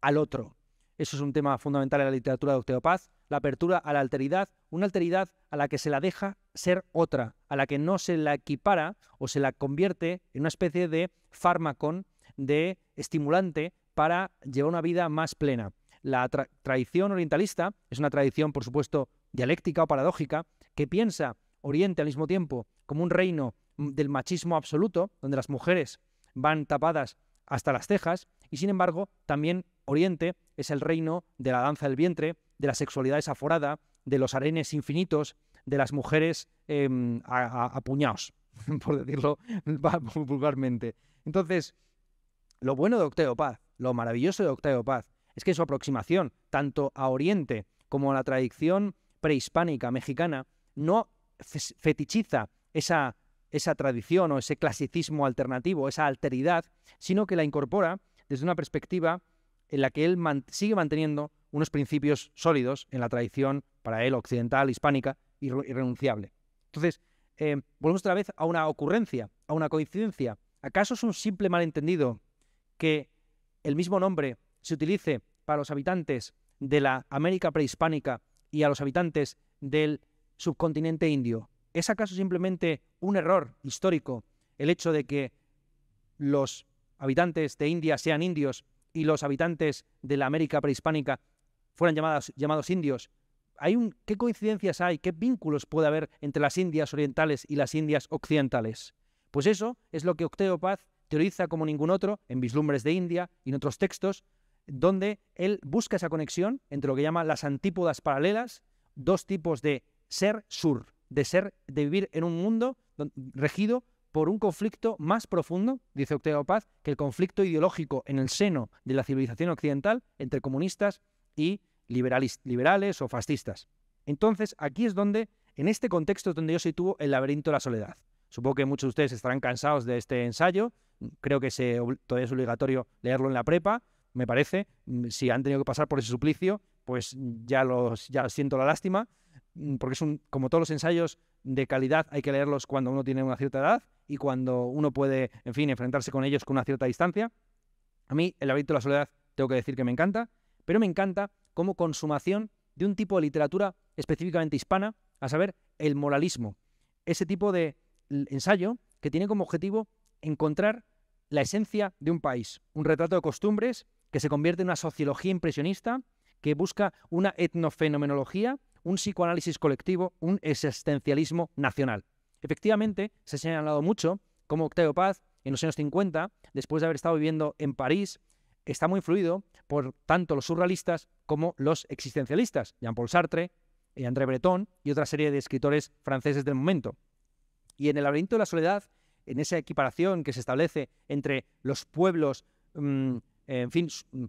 al otro, eso es un tema fundamental en la literatura de Paz, la apertura a la alteridad, una alteridad a la que se la deja ser otra, a la que no se la equipara o se la convierte en una especie de fármaco, de estimulante para llevar una vida más plena. La tradición orientalista es una tradición, por supuesto, dialéctica o paradójica, que piensa Oriente al mismo tiempo como un reino mm, del machismo absoluto, donde las mujeres van tapadas hasta las cejas, y sin embargo también Oriente es el reino de la danza del vientre, de la sexualidad desaforada, de los arenes infinitos, de las mujeres em, a puñados, *laughs* por decirlo vulgarmente. Entonces, lo bueno de Octavio Paz, lo maravilloso de Octavio Paz, es que su aproximación, tanto a Oriente como a la tradición prehispánica mexicana, no fetichiza esa, esa tradición o ese clasicismo alternativo, esa alteridad, sino que la incorpora desde una perspectiva en la que él sigue manteniendo unos principios sólidos en la tradición, para él, occidental, hispánica, y irrenunciable. Entonces, eh, volvemos otra vez a una ocurrencia, a una coincidencia. ¿Acaso es un simple malentendido que el mismo nombre se utilice para los habitantes de la América prehispánica y a los habitantes del subcontinente indio? ¿Es acaso simplemente un error histórico el hecho de que los habitantes de India sean indios y los habitantes de la América prehispánica fueran llamados, llamados indios. Hay un, ¿Qué coincidencias hay? ¿Qué vínculos puede haber entre las Indias orientales y las Indias occidentales? Pues eso es lo que Octavio Paz teoriza como ningún otro en Vislumbres de India y en otros textos, donde él busca esa conexión entre lo que llama las antípodas paralelas, dos tipos de ser-sur, de ser, de vivir en un mundo regido por un conflicto más profundo, dice Octavio Paz, que el conflicto ideológico en el seno de la civilización occidental entre comunistas y liberales o fascistas. Entonces, aquí es donde, en este contexto es donde yo sitúo el laberinto de la soledad. Supongo que muchos de ustedes estarán cansados de este ensayo, creo que todavía es obligatorio leerlo en la prepa, me parece, mm, si han tenido que pasar por ese suplicio, pues ya, los, ya siento la lástima, mm, porque es un, como todos los ensayos de calidad hay que leerlos cuando uno tiene una cierta edad y cuando uno puede, en fin, enfrentarse con ellos con una cierta distancia. A mí, El hábito de la soledad, tengo que decir que me encanta, pero me encanta como consumación de un tipo de literatura específicamente hispana, a saber, el moralismo. Ese tipo de ensayo que tiene como objetivo encontrar la esencia de un país, un retrato de costumbres que se convierte en una sociología impresionista, que busca una etnofenomenología, un psicoanálisis colectivo, un existencialismo nacional. Efectivamente, se ha señalado mucho cómo Octavio Paz, en los años 50, después de haber estado viviendo en París, está muy influido por tanto los surrealistas como los existencialistas, Jean-Paul Sartre, André Breton y otra serie de escritores franceses del momento. Y en El laberinto de la soledad, en esa equiparación que se establece entre los pueblos, mm, en fin, mm,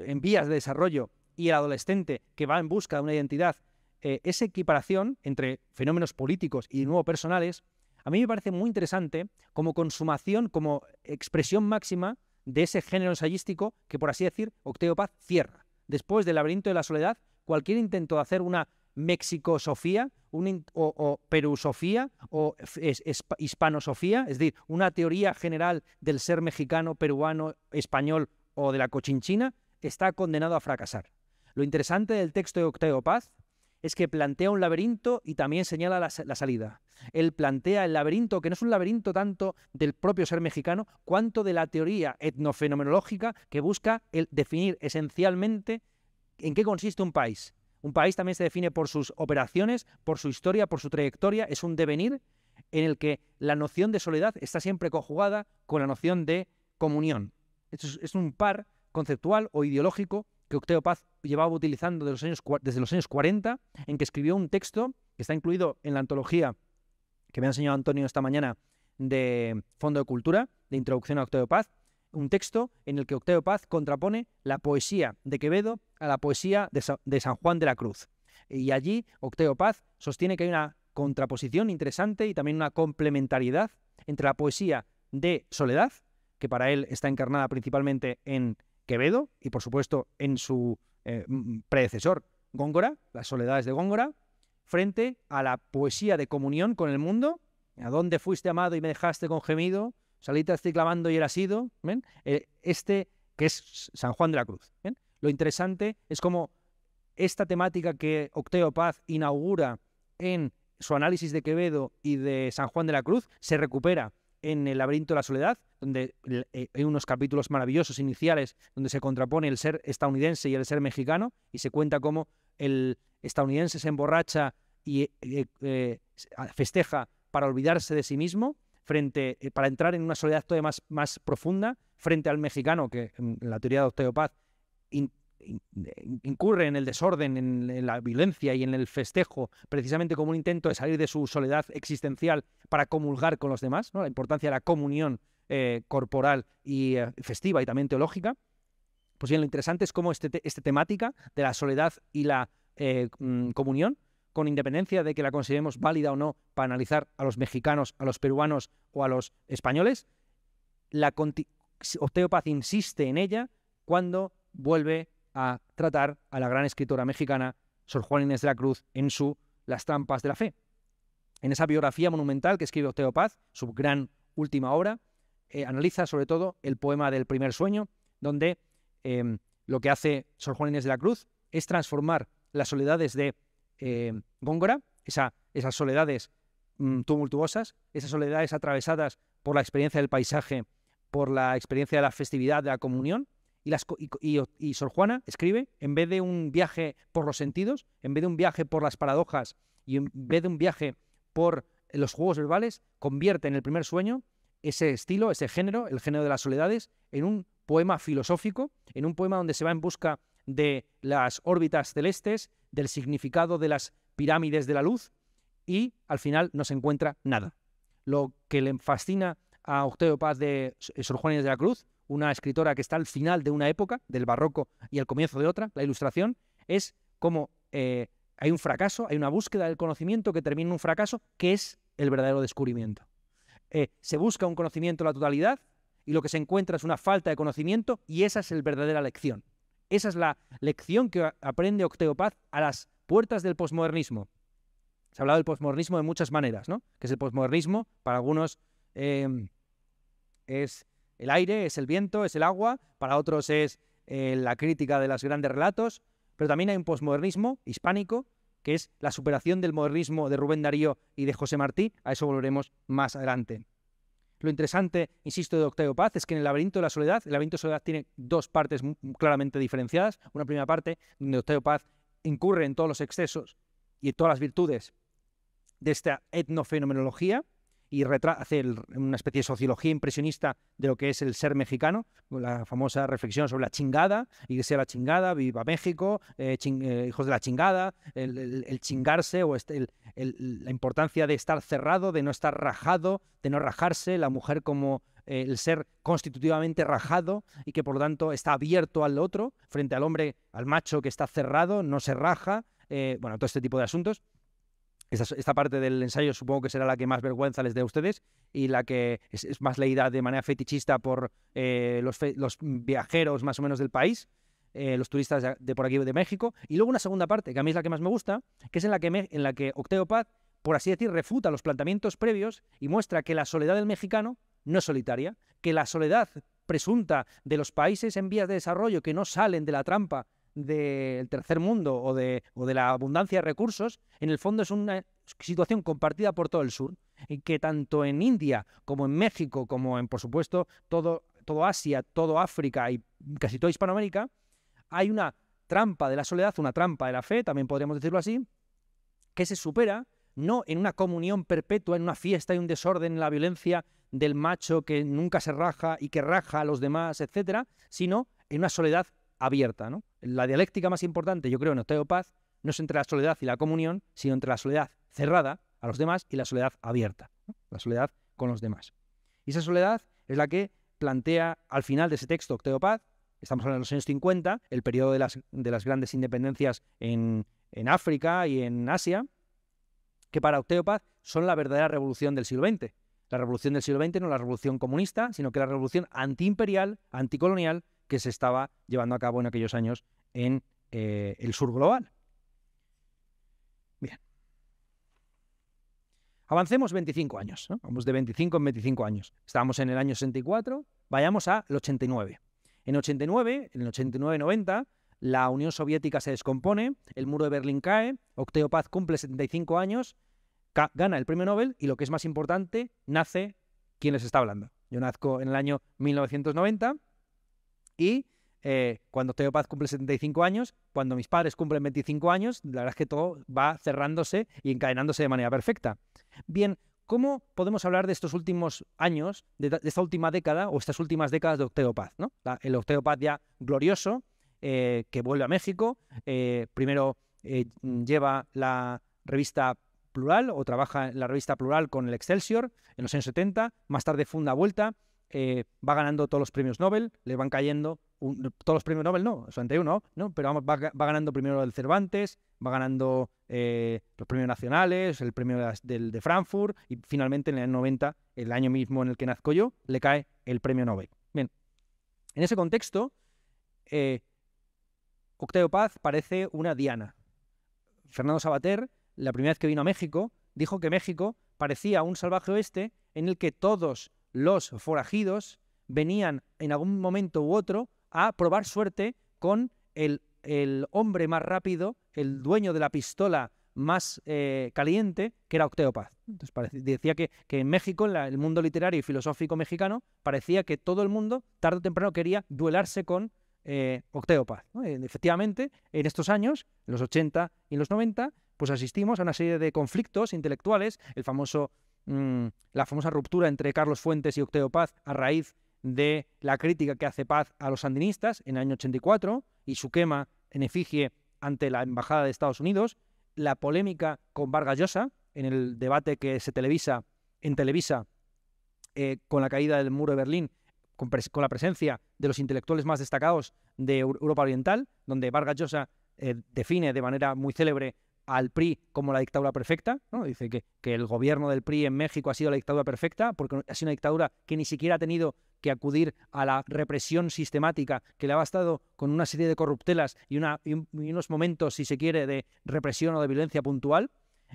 en vías de desarrollo y el adolescente que va en busca de una identidad eh, esa equiparación entre fenómenos políticos y, de nuevo, personales, a mí me parece muy interesante como consumación, como expresión máxima de ese género ensayístico que, por así decir, Octavio Paz cierra. Después del laberinto de la soledad, cualquier intento de hacer una mexicosofía un, o, perusofía o hispanosofía, es decir, una teoría general del ser mexicano, peruano, español o de la cochinchina, está condenado a fracasar. Lo interesante del texto de Octavio Paz es que plantea un laberinto y también señala la, salida. Él plantea el laberinto, que no es un laberinto tanto del propio ser mexicano, cuanto de la teoría etnofenomenológica que busca definir esencialmente en qué consiste un país. Un país también se define por sus operaciones, por su historia, por su trayectoria, es un devenir en el que la noción de soledad está siempre conjugada con la noción de comunión. es un par conceptual o ideológico que Paz llevaba utilizando desde los, años, 40, en que escribió un texto que está incluido en la antología que me ha enseñado Antonio esta mañana de Fondo de Cultura, de Introducción a Octavio Paz, un texto en el que Octavio Paz contrapone la poesía de Quevedo a la poesía de, de San Juan de la Cruz. Y allí Octavio Paz sostiene que hay una contraposición interesante y también una complementariedad entre la poesía de Soledad, que para él está encarnada principalmente en Quevedo y, por supuesto, en su eh, predecesor, Góngora, Las Soledades de Góngora, frente a la poesía de comunión con el mundo, a dónde fuiste amado y me dejaste con gemido, salita estoy clamando y eras ido, eh, este que es San Juan de la Cruz. Lo interesante es cómo esta temática que Octeo Paz inaugura en su análisis de Quevedo y de San Juan de la Cruz se recupera en El laberinto de la soledad, donde eh, hay unos capítulos maravillosos iniciales donde se contrapone el ser estadounidense y el ser mexicano y se cuenta cómo el estadounidense se emborracha y eh, eh, festeja para olvidarse de sí mismo, frente, para entrar en una soledad todavía más, más profunda, frente al mexicano que en la teoría de Octavio Paz incurre en el desorden, en la violencia y en el festejo, precisamente como un intento de salir de su soledad existencial para comulgar con los demás, la importancia de la comunión eh, corporal y eh, festiva y también teológica. Pues bien, lo interesante es cómo este esta temática de la soledad y la eh, mm, comunión, con independencia de que la consideremos válida o no para analizar a los mexicanos, a los peruanos o a los españoles, la insiste en ella cuando vuelve a tratar a la gran escritora mexicana Sor Juana Inés de la Cruz en su Las trampas de la fe. En esa biografía monumental que escribe Octavio Paz, su gran última obra, eh, analiza sobre todo el poema del primer sueño, donde em, lo que hace Sor Juan Inés de la Cruz es transformar las soledades de eh, Góngora, esas soledades mm, tumultuosas, esas soledades atravesadas por la experiencia del paisaje, por la experiencia de la festividad, de la comunión, y, Sor Juana escribe, en vez de un viaje por los sentidos, en vez de un viaje por las paradojas y en vez de un viaje por los juegos verbales, convierte en el primer sueño ese estilo, ese género, el género de las soledades, en un poema filosófico, en un poema donde se va en busca de las órbitas celestes, del significado de las pirámides de la luz, y al final no se encuentra nada. Lo que le fascina a Octavio Paz de eh, Sor Juana de la Cruz una escritora que está al final de una época, del barroco, y al comienzo de otra, la ilustración, es como eh, hay un fracaso, hay una búsqueda del conocimiento que termina en un fracaso, que es el verdadero descubrimiento. Eh, se busca un conocimiento en la totalidad y lo que se encuentra es una falta de conocimiento y esa es la verdadera lección. Esa es la lección que aprende Octeopaz a las puertas del posmodernismo. Se ha hablado del posmodernismo de muchas maneras, ¿no? Que es el posmodernismo, para algunos eh, es el aire, es el viento, es el agua, para otros es eh, la crítica de los grandes relatos, pero también hay un posmodernismo hispánico, que es la superación del modernismo de Rubén Darío y de José Martí, a eso volveremos más adelante. Lo interesante, insisto, de Octavio Paz es que en el laberinto de la soledad, el laberinto de la soledad tiene dos partes claramente diferenciadas. Una primera parte, donde Octavio Paz incurre en todos los excesos y en todas las virtudes de esta etnofenomenología, y hace una especie de sociología impresionista de lo que es el ser mexicano, la famosa reflexión sobre la chingada, que sea la chingada, viva México, eh, eh, hijos de la chingada, el, chingarse o este, la importancia de estar cerrado, de no estar rajado, de no rajarse, la mujer como eh, el ser constitutivamente rajado y que por lo tanto está abierto al otro frente al hombre, al macho que está cerrado, no se raja, bueno, todo este tipo de asuntos. Esta, parte del ensayo supongo que será la que más vergüenza les dé a ustedes y la que es, más leída de manera fetichista por eh, los, viajeros más o menos del país, eh, los turistas de, por aquí de México. Y luego una segunda parte, que a mí es la que más me gusta, que es en la que, en la que Octeo Paz, por así decir, refuta los planteamientos previos y muestra que la soledad del mexicano no es solitaria, que la soledad presunta de los países en vías de desarrollo que no salen de la trampa del tercer mundo o de, o de la abundancia de recursos, en el fondo es una situación compartida por todo el sur, y que tanto en India como en México, como en, por supuesto, todo, todo Asia, todo África y casi toda Hispanoamérica, hay una trampa de la soledad, una trampa de la fe, también podríamos decirlo así, que se supera no en una comunión perpetua, en una fiesta y un desorden, en la violencia del macho que nunca se raja y que raja a los demás, etcétera, sino en una soledad abierta, ¿no? la dialéctica más importante, yo creo, en Octavio Paz, no es entre la soledad y la comunión, sino entre la soledad cerrada a los demás y la soledad abierta, la soledad con los demás. Y esa soledad es la que plantea al final de ese texto Octavio Paz, estamos hablando de los años 50, el periodo de las, grandes independencias en, África y en Asia, que para Octavio Paz son la verdadera revolución del siglo XX. La revolución del siglo XX no la revolución comunista, sino que la revolución antiimperial, anticolonial, que se estaba llevando a cabo en aquellos años en eh, el sur global. Bien. Avancemos 25 años, vamos de 25 en 25 años. Estábamos en el año 64, vayamos al 89. En 89, en el 89-90, la Unión Soviética se descompone, el muro de Berlín cae, Octeo Paz cumple 75 años, gana el premio Nobel y lo que es más importante, nace quien les está hablando. Yo nazco en el año 1990 y eh, cuando Teo Paz cumple 75 años, cuando mis padres cumplen 25 años, la verdad es que todo va cerrándose y encadenándose de manera perfecta. Bien, ¿cómo podemos hablar de estos últimos años, de, esta última década o estas últimas décadas de Octeo el Octeo ya glorioso, eh, que vuelve a México, eh, primero lleva la revista Plural o trabaja en la revista Plural con el Excelsior en los años 70, más tarde funda Vuelta, va ganando todos los premios Nobel, le van cayendo todos los premios Nobel no, 61 ¿no? Pero va, ganando primero el Cervantes, va ganando eh, los premios nacionales, el premio de, del, de Frankfurt, y finalmente en el año 90, el año mismo en el que nazco yo, le cae el premio Nobel. Bien, en ese contexto, eh, Octavio Paz parece una diana. Fernando Sabater, la primera vez que vino a México, dijo que México parecía un salvaje oeste en el que todos los forajidos venían en algún momento u otro a probar suerte con el, hombre más rápido, el dueño de la pistola más eh, caliente, que era Octeopaz Entonces decía que, en México, en el mundo literario y filosófico mexicano, parecía que todo el mundo, tarde o temprano, quería duelarse con eh, Octeopaz Efectivamente, en estos años, en los 80 y en los 90, pues asistimos a una serie de conflictos intelectuales, el famoso, mm, la famosa ruptura entre Carlos Fuentes y Octeopaz a raíz de la crítica que hace Paz a los sandinistas en el año 84 y su quema en efigie ante la Embajada de Estados Unidos, la polémica con Vargas Llosa en el debate que se televisa en Televisa eh, con la caída del muro de Berlín, con, la presencia de los intelectuales más destacados de Europa Oriental, donde Vargas Llosa eh, define de manera muy célebre al PRI como la dictadura perfecta, ¿no? dice que, que, el gobierno del PRI en México ha sido la dictadura perfecta, porque ha sido una dictadura que ni siquiera ha tenido que acudir a la represión sistemática que le ha bastado con una serie de corruptelas y, unos momentos, si se quiere, de represión o de violencia puntual.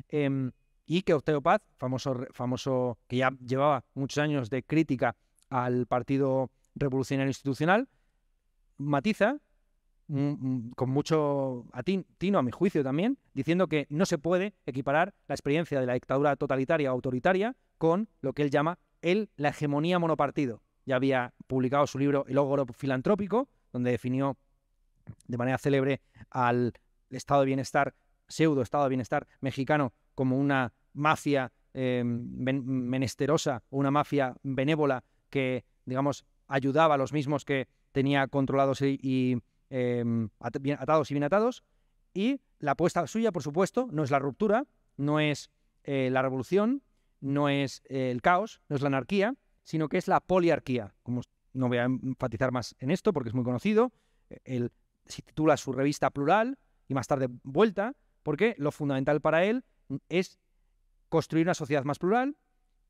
Em, y que Octavio Paz, famoso, famoso, que ya llevaba muchos años de crítica al Partido Revolucionario Institucional, matiza mm, mm, con mucho atino a mi juicio también, diciendo que no se puede equiparar la experiencia de la dictadura totalitaria o autoritaria con lo que él llama el, la hegemonía monopartido ya había publicado su libro El ogro filantrópico, donde definió de manera célebre al estado de bienestar, pseudo estado de bienestar mexicano, como una mafia eh, menesterosa o una mafia benévola que, digamos, ayudaba a los mismos que tenía controlados y, em, atados y bien atados. Y la apuesta suya, por supuesto, no es la ruptura, no es eh, la revolución, no es eh, el caos, no es la anarquía, sino que es la poliarquía. Como no voy a enfatizar más en esto porque es muy conocido, él se titula su revista plural y más tarde vuelta, porque lo fundamental para él es construir una sociedad más plural,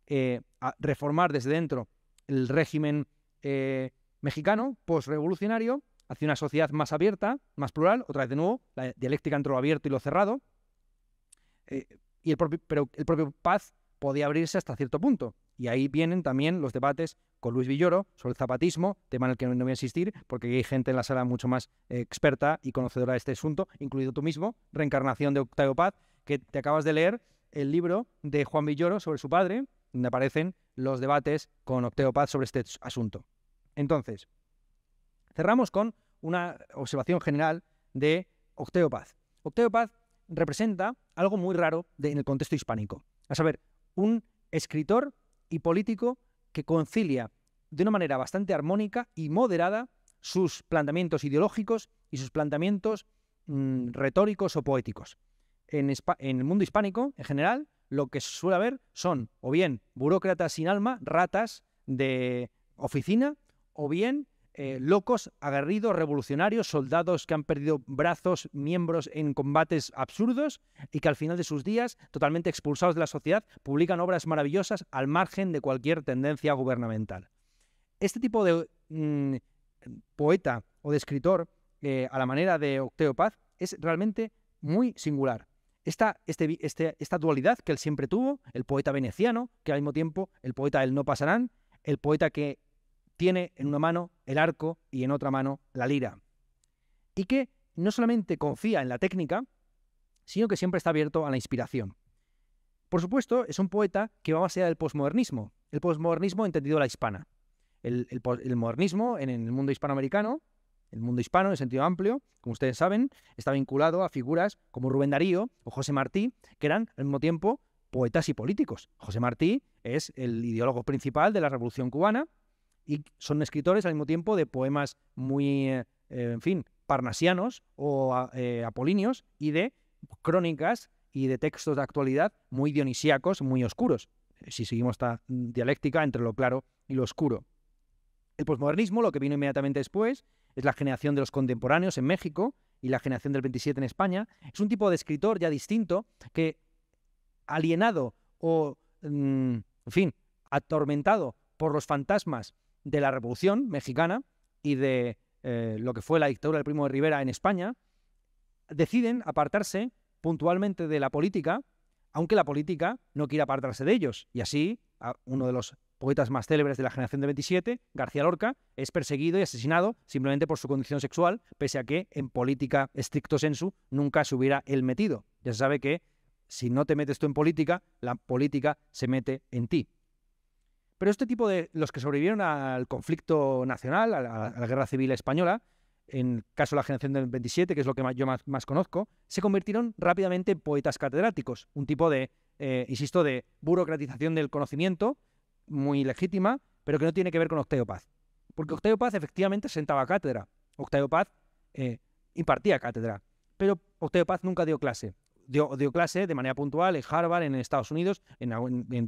eh, reformar desde dentro el régimen eh, mexicano postrevolucionario hacia una sociedad más abierta, más plural, otra vez de nuevo, la dialéctica entre lo abierto y lo cerrado. Eh, y el pero el propio Paz podía abrirse hasta cierto punto. Y ahí vienen también los debates con Luis Villoro sobre el zapatismo, tema en el que no voy a insistir, porque hay gente en la sala mucho más eh, experta y conocedora de este asunto, incluido tú mismo, Reencarnación de Octavio Paz, que te acabas de leer el libro de Juan Villoro sobre su padre, donde aparecen los debates con Octavio Paz sobre este asunto. Entonces, cerramos con una observación general de Octavio Paz. Octavio Paz representa algo muy raro en el contexto hispánico. A saber, un escritor y político que concilia de una manera bastante armónica y moderada sus planteamientos ideológicos y sus planteamientos mm, retóricos o poéticos. En, en, el mundo hispánico, en general, lo que suele haber son o bien burócratas sin alma, ratas de oficina, o bien eh, locos, aguerridos, revolucionarios, soldados que han perdido brazos, miembros en combates absurdos y que al final de sus días, totalmente expulsados de la sociedad, publican obras maravillosas al margen de cualquier tendencia gubernamental. Este tipo de mm, poeta o de escritor, eh, a la manera de Octeo Paz, es realmente muy singular. Esta, este este, esta dualidad que él siempre tuvo, el poeta veneciano, que al mismo tiempo el poeta del no pasarán, el poeta que tiene en una mano el arco y en otra mano la lira. Y que no solamente confía en la técnica, sino que siempre está abierto a la inspiración. Por supuesto, es un poeta que va más allá del posmodernismo, el posmodernismo entendido a la hispana. El, el modernismo en el mundo hispanoamericano, el mundo hispano en sentido amplio, como ustedes saben, está vinculado a figuras como Rubén Darío o José Martí, que eran al mismo tiempo poetas y políticos. José Martí es el ideólogo principal de la Revolución Cubana y son escritores al mismo tiempo de poemas muy, eh, eh, en fin, parnasianos o eh, y de crónicas y de textos de actualidad muy dionisíacos, muy oscuros, eh, si seguimos esta mm, dialéctica entre lo claro y lo oscuro. El posmodernismo, lo que vino inmediatamente después, es la generación de los contemporáneos en México y la generación del 27 en España. Es un tipo de escritor ya distinto que, alienado o, mm, en fin, atormentado por los fantasmas de la Revolución Mexicana y de eh, lo que fue la dictadura del Primo de Rivera en España, deciden apartarse puntualmente de la política, aunque la política no quiera apartarse de ellos. Y así, uno de los poetas más célebres de la generación de 27, García Lorca, es perseguido y asesinado simplemente por su condición sexual, pese a que en política estricto sensu nunca se hubiera él metido. Ya se sabe que si no te metes tú en política, la política se mete en ti. Pero este tipo de los que sobrevivieron al conflicto nacional, a la, guerra civil española, en el caso de la generación del 27, que es lo que yo más, conozco, se convirtieron rápidamente en poetas catedráticos, un tipo de, eh, insisto, de burocratización del conocimiento, muy legítima, pero que no tiene que ver con Octavio Paz. Porque Octavio Paz efectivamente sentaba cátedra, Octavio Paz eh, impartía cátedra, pero Octavio Paz nunca dio clase dio, clase de manera puntual en Harvard, en Estados Unidos, en,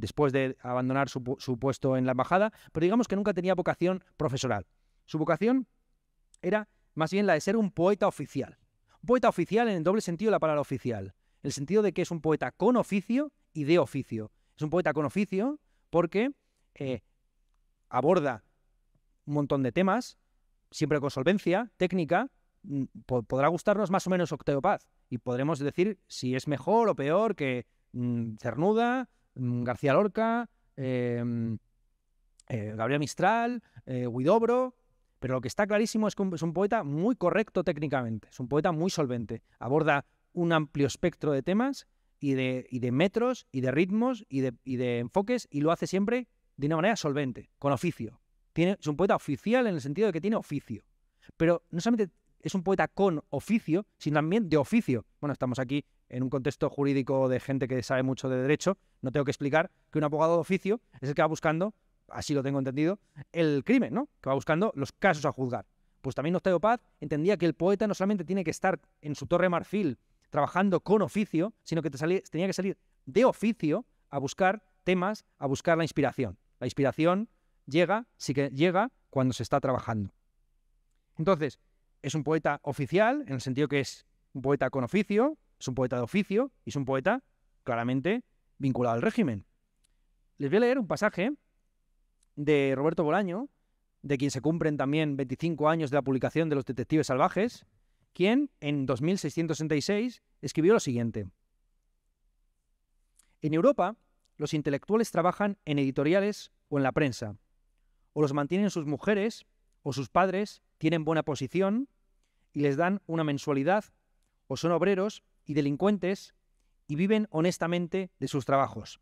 después de abandonar su, puesto en la embajada, pero digamos que nunca tenía vocación profesoral. Su vocación era más bien la de ser un poeta oficial. Un poeta oficial en el doble sentido de la palabra oficial. En el sentido de que es un poeta con oficio y de oficio. Es un poeta con oficio porque eh, aborda un montón de temas, siempre con solvencia técnica, Mm, podrá gustarnos más o menos Octeopaz y podremos decir si es mejor o peor que mm, Cernuda, mm, García Lorca, em, eh, Gabriel Mistral, eh, Pero lo que está clarísimo es que es un poeta muy correcto técnicamente, es un poeta muy solvente. Aborda un amplio espectro de temas y de, metros y de ritmos y de, enfoques y lo hace siempre de una manera solvente, con oficio. es un poeta oficial en el sentido de que tiene oficio. Pero no solamente es un poeta con oficio, sino también de oficio. Bueno, estamos aquí en un contexto jurídico de gente que sabe mucho de derecho, no tengo que explicar que un abogado de oficio es el que va buscando, así lo tengo entendido, el crimen, ¿no? Que va buscando los casos a juzgar. Pues también Octavio Paz entendía que el poeta no solamente tiene que estar en su torre marfil trabajando con oficio, sino que tenía que salir de oficio a buscar temas, a buscar la inspiración. La inspiración llega, sí que llega cuando se está trabajando. Entonces, es un poeta oficial, en el sentido que es un poeta con oficio, es un poeta de oficio y es un poeta claramente vinculado al régimen. Les voy a leer un pasaje de Roberto Bolaño, de quien se cumplen también 25 años de la publicación de Los Detectives Salvajes, quien en 2666 escribió lo siguiente. En Europa, los intelectuales trabajan en editoriales o en la prensa, o los mantienen sus mujeres o sus padres tienen buena posición y les dan una mensualidad, o son obreros y delincuentes y viven honestamente de sus trabajos.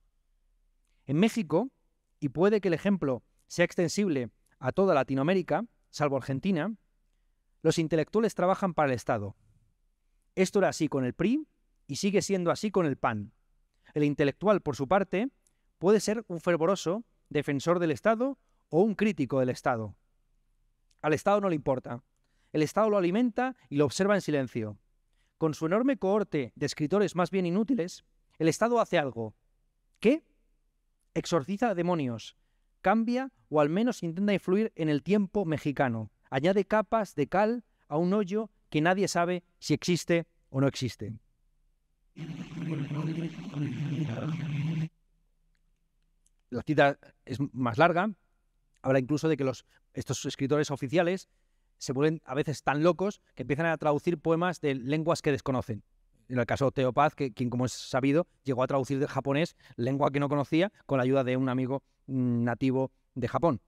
En México, y puede que el ejemplo sea extensible a toda Latinoamérica, salvo Argentina, los intelectuales trabajan para el Estado. Esto era así con el PRI y sigue siendo así con el PAN. El intelectual, por su parte, puede ser un fervoroso defensor del Estado o un crítico del Estado. Al Estado no le importa. El Estado lo alimenta y lo observa en silencio. Con su enorme cohorte de escritores más bien inútiles, el Estado hace algo. ¿Qué? Exorciza demonios, cambia o al menos intenta influir en el tiempo mexicano. Añade capas de cal a un hoyo que nadie sabe si existe o no existe. La cita es más larga. Habla incluso de que los estos escritores oficiales se vuelven a veces tan locos que empiezan a traducir poemas de lenguas que desconocen. En el caso de Teópaz, quien como es sabido, llegó a traducir del japonés lengua que no conocía con la ayuda de un amigo mm, nativo de Japón.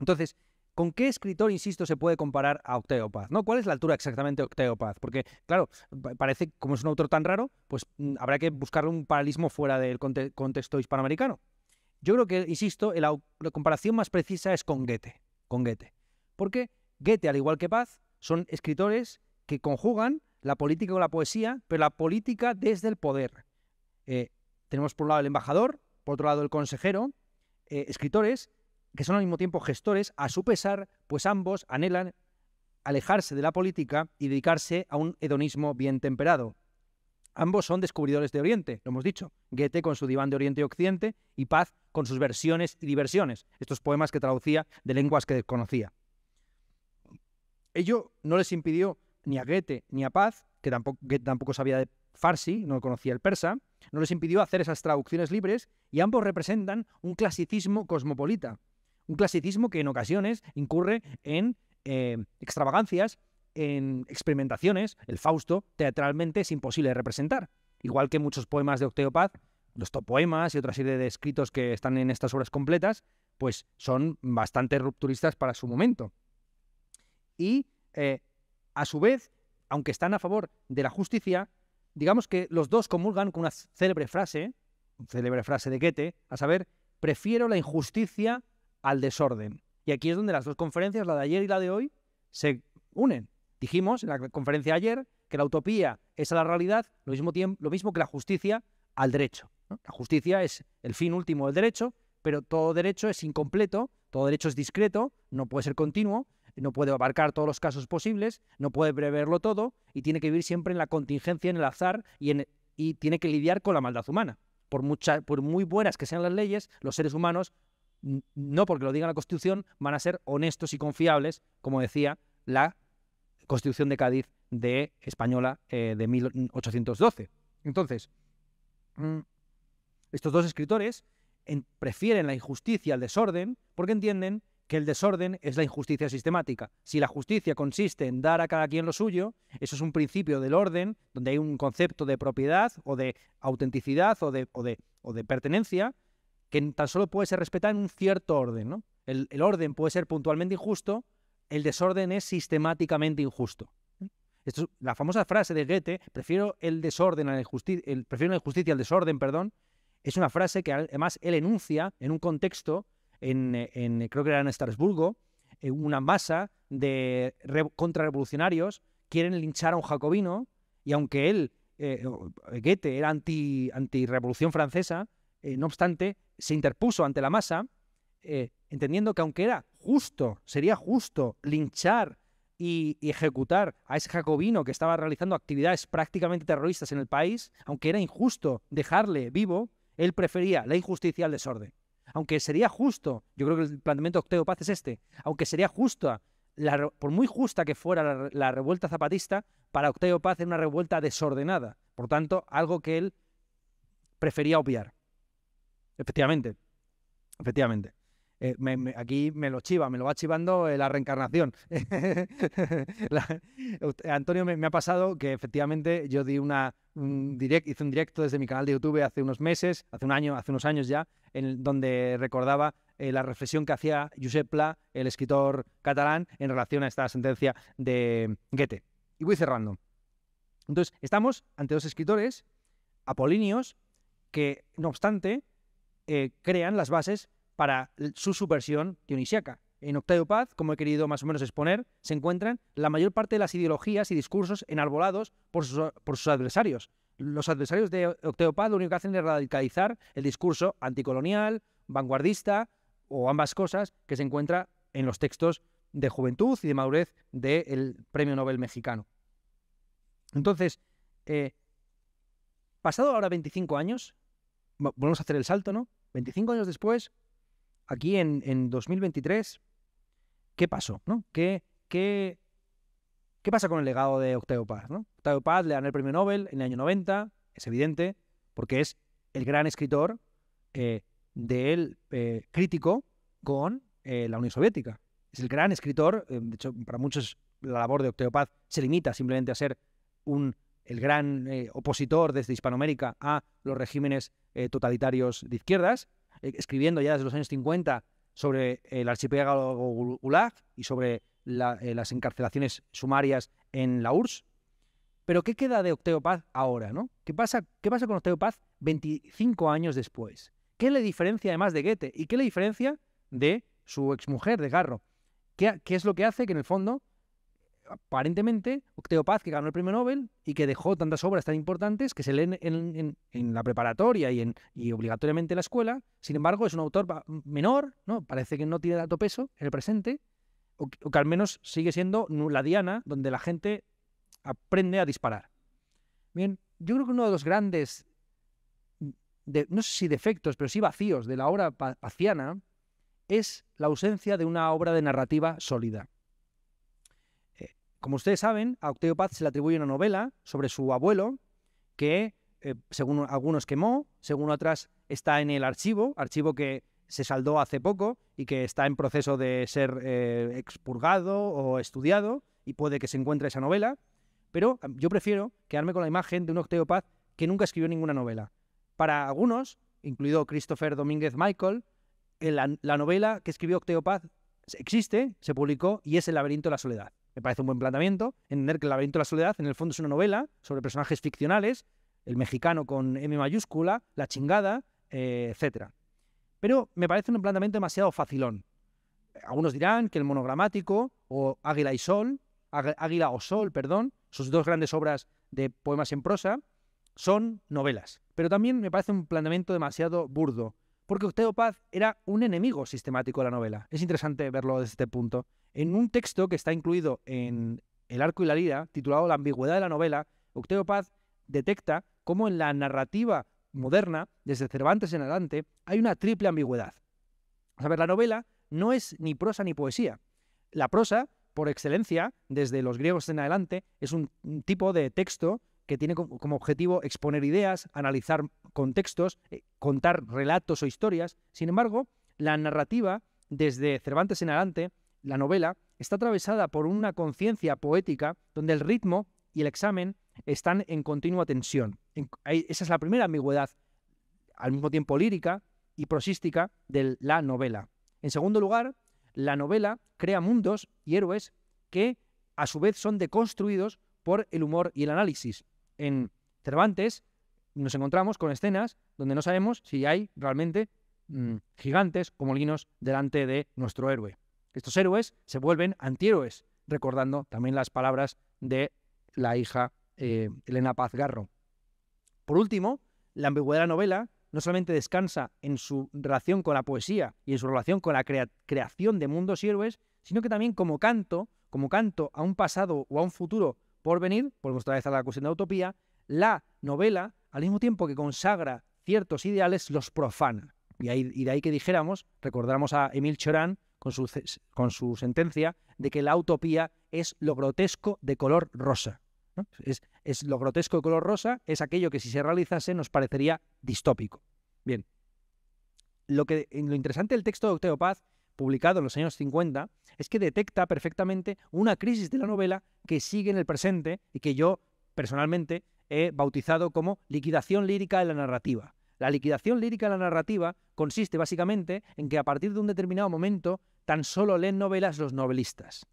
Entonces, ¿Con qué escritor, insisto, se puede comparar a Octeo ¿no? ¿Cuál es la altura exactamente de Octeo Porque, claro, parece, como es un autor tan raro, pues mm, habrá que buscarle un paralismo fuera del contexto hispanoamericano. Yo creo que, insisto, la comparación más precisa es con Goethe con Goethe. Porque Goethe, al igual que Paz, son escritores que conjugan la política con la poesía, pero la política desde el poder. Eh, tenemos por un lado el embajador, por otro lado el consejero, eh, escritores que son al mismo tiempo gestores, a su pesar, pues ambos anhelan alejarse de la política y dedicarse a un hedonismo bien temperado. Ambos son descubridores de Oriente, lo hemos dicho. Goethe con su diván de Oriente y Occidente y Paz con sus versiones y diversiones, estos poemas que traducía de lenguas que desconocía. Ello no les impidió ni a Goethe ni a Paz, que tampoco, sabía de farsi, no conocía el persa, no les impidió hacer esas traducciones libres y ambos representan un clasicismo cosmopolita, un clasicismo que en ocasiones incurre en eh, extravagancias en experimentaciones, el Fausto, teatralmente es imposible de representar. Igual que muchos poemas de Octeopaz, Paz, los poemas y otra serie de escritos que están en estas obras completas, pues son bastante rupturistas para su momento. Y eh, a su vez, aunque están a favor de la justicia, digamos que los dos comulgan con una célebre frase, célebre frase de Goethe, a saber, prefiero la injusticia al desorden. Y aquí es donde las dos conferencias, la de ayer y la de hoy, se unen. Dijimos en la conferencia ayer que la utopía es a la realidad lo mismo, tiempo, lo mismo que la justicia al derecho. La justicia es el fin último del derecho, pero todo derecho es incompleto, todo derecho es discreto, no puede ser continuo, no puede abarcar todos los casos posibles, no puede preverlo todo y tiene que vivir siempre en la contingencia, en el azar y, y tiene que lidiar con la maldad humana. Por, mucha, por muy buenas que sean las leyes, los seres humanos, no porque lo diga la Constitución, van a ser honestos y confiables, como decía la Constitución de Cádiz de Española eh, de 1812. Entonces, mm, estos dos escritores prefieren la injusticia al desorden porque entienden que el desorden es la injusticia sistemática. Si la justicia consiste en dar a cada quien lo suyo, eso es un principio del orden, donde hay un concepto de propiedad o de autenticidad o de, o de, pertenencia, que tan solo puede ser respetado en un cierto orden. El, el orden puede ser puntualmente injusto, el desorden es sistemáticamente injusto. la famosa frase de Goethe, prefiero el desorden el, prefiero la injusticia al desorden, perdón, es una frase que además él enuncia en un contexto, en, creo que era en Estrasburgo, una masa de contrarrevolucionarios quieren linchar a un jacobino y aunque él, eh, Goethe, era anti, anti revolución francesa, eh, no obstante, se interpuso ante la masa eh, entendiendo que aunque era justo, sería justo linchar y, ejecutar a ese jacobino que estaba realizando actividades prácticamente terroristas en el país, aunque era injusto dejarle vivo, él prefería la injusticia al desorden. Aunque sería justo, yo creo que el planteamiento de Octavio Paz es este, aunque sería justa, la, por muy justa que fuera la, revuelta zapatista, para Octavio Paz era una revuelta desordenada. Por tanto, algo que él prefería obviar. Efectivamente, efectivamente. Eh, aquí me lo chiva, me lo va chivando eh, la reencarnación. *laughs* Antonio me, ha pasado que efectivamente yo di una direct, hice un directo desde mi canal de YouTube hace unos meses, hace un año, hace unos años ya, en donde recordaba eh, la reflexión que hacía Josep Pla, el escritor catalán, en relación a esta sentencia de Goethe. Y voy cerrando. Entonces, estamos ante dos escritores apolíneos que, no obstante, crean las bases para su subversión dionisiaca. En Octavio Paz, como he querido más o menos exponer, se encuentran la mayor parte de las ideologías y discursos enarbolados por sus, adversarios. Los adversarios de Octavio lo único que hacen es radicalizar el discurso anticolonial, vanguardista o ambas cosas que se encuentra en los textos de juventud y de madurez del Premio Nobel mexicano. Entonces, eh, pasado ahora 25 años, volvemos a hacer el salto, ¿no? 25 años después, aquí en, 2023, ¿qué pasó? ¿no? ¿Qué, qué, pasa con el legado de Octavio Paz? ¿no? Octavio Paz le dan el premio Nobel en el año 90, es evidente, porque es el gran escritor eh, del eh, crítico con eh, la Unión Soviética. Es el gran escritor, de hecho, para muchos la labor de Octavio Paz se limita simplemente a ser un, el gran opositor desde Hispanoamérica a los regímenes totalitarios de izquierdas, eh, escribiendo ya desde los años 50 sobre el archipiélago Gulag y sobre eh, las encarcelaciones sumarias en la URSS. Pero ¿qué queda de Octeo Paz ahora? ¿no? ¿Qué, pasa, ¿Qué pasa con Octeo Paz 25 años después? ¿Qué le diferencia además de Goethe? ¿Y qué le diferencia de su exmujer, de Garro? ¿Qué, es lo que hace que en el fondo aparentemente, Octeo Paz, que ganó el premio Nobel y que dejó tantas obras tan importantes que se leen en, la preparatoria y, en, obligatoriamente en la escuela, sin embargo, es un autor menor, ¿no? parece que no tiene tanto peso en el presente, o, que al menos sigue siendo la diana donde la gente aprende a disparar. Bien, yo creo que uno de los grandes, mm, no sé si defectos, pero sí vacíos de la obra paciana es la ausencia de una obra de narrativa sólida. Como ustedes saben, a Octavio Paz se le atribuye una novela sobre su abuelo que, eh, según algunos quemó, según otras está en el archivo, archivo que se saldó hace poco y que está en proceso de ser eh, expurgado o estudiado y puede que se encuentre esa novela. Pero yo prefiero quedarme con la imagen de un Octavio Paz que nunca escribió ninguna novela. Para algunos, incluido Christopher Domínguez Michael, la, la novela que escribió Octavio Paz existe, se publicó y es El laberinto de la soledad. Me parece un buen planteamiento. Entender que El laberinto de la soledad, en el fondo, es una novela sobre personajes ficcionales, el mexicano con M mayúscula, la chingada, eh, etcétera etc. Pero me parece un planteamiento demasiado facilón. Algunos dirán que el monogramático o Águila y Sol, Águila o Sol, perdón, sus dos grandes obras de poemas en prosa, son novelas. Pero también me parece un planteamiento demasiado burdo, porque Octavio Paz era un enemigo sistemático de la novela. Es interesante verlo desde este punto. En un texto que está incluido en El arco y la lira, titulado La ambigüedad de la novela, Octavio Paz detecta cómo en la narrativa moderna, desde Cervantes en adelante, hay una triple ambigüedad. A ver, la novela no es ni prosa ni poesía. La prosa, por excelencia, desde los griegos en adelante, es un tipo de texto que tiene como objetivo exponer ideas, analizar contextos, eh, contar relatos o historias. Sin embargo, la narrativa, desde Cervantes en adelante, la novela está atravesada por una conciencia poética donde el ritmo y el examen están en continua tensión. esa es la primera ambigüedad, al mismo tiempo lírica y prosística, de la novela. En segundo lugar, la novela crea mundos y héroes que a su vez son deconstruidos por el humor y el análisis. En Cervantes nos encontramos con escenas donde no sabemos si hay realmente mm, gigantes como linos delante de nuestro héroe. Estos héroes se vuelven antihéroes, recordando también las palabras de la hija eh, Elena Paz Garro. Por último, la ambigüedad de la novela no solamente descansa en su relación con la poesía y en su relación con la creación de mundos y héroes, sino que también como canto, como canto a un pasado o a un futuro por venir, por otra vez a la cuestión de la utopía, la novela, al mismo tiempo que consagra ciertos ideales, los profana. Y, de ahí que dijéramos, recordamos a Emil Choran, con su, sentencia de que la utopía es lo grotesco de color rosa. Es, lo grotesco de color rosa, es aquello que si se realizase nos parecería distópico. Bien, lo, que, lo interesante del texto de Octavio Paz, publicado en los años 50, es que detecta perfectamente una crisis de la novela que sigue en el presente y que yo, personalmente, he bautizado como liquidación lírica de la narrativa. La liquidación lírica de la narrativa consiste básicamente en que a partir de un determinado momento tan solo leen novelas los novelistas.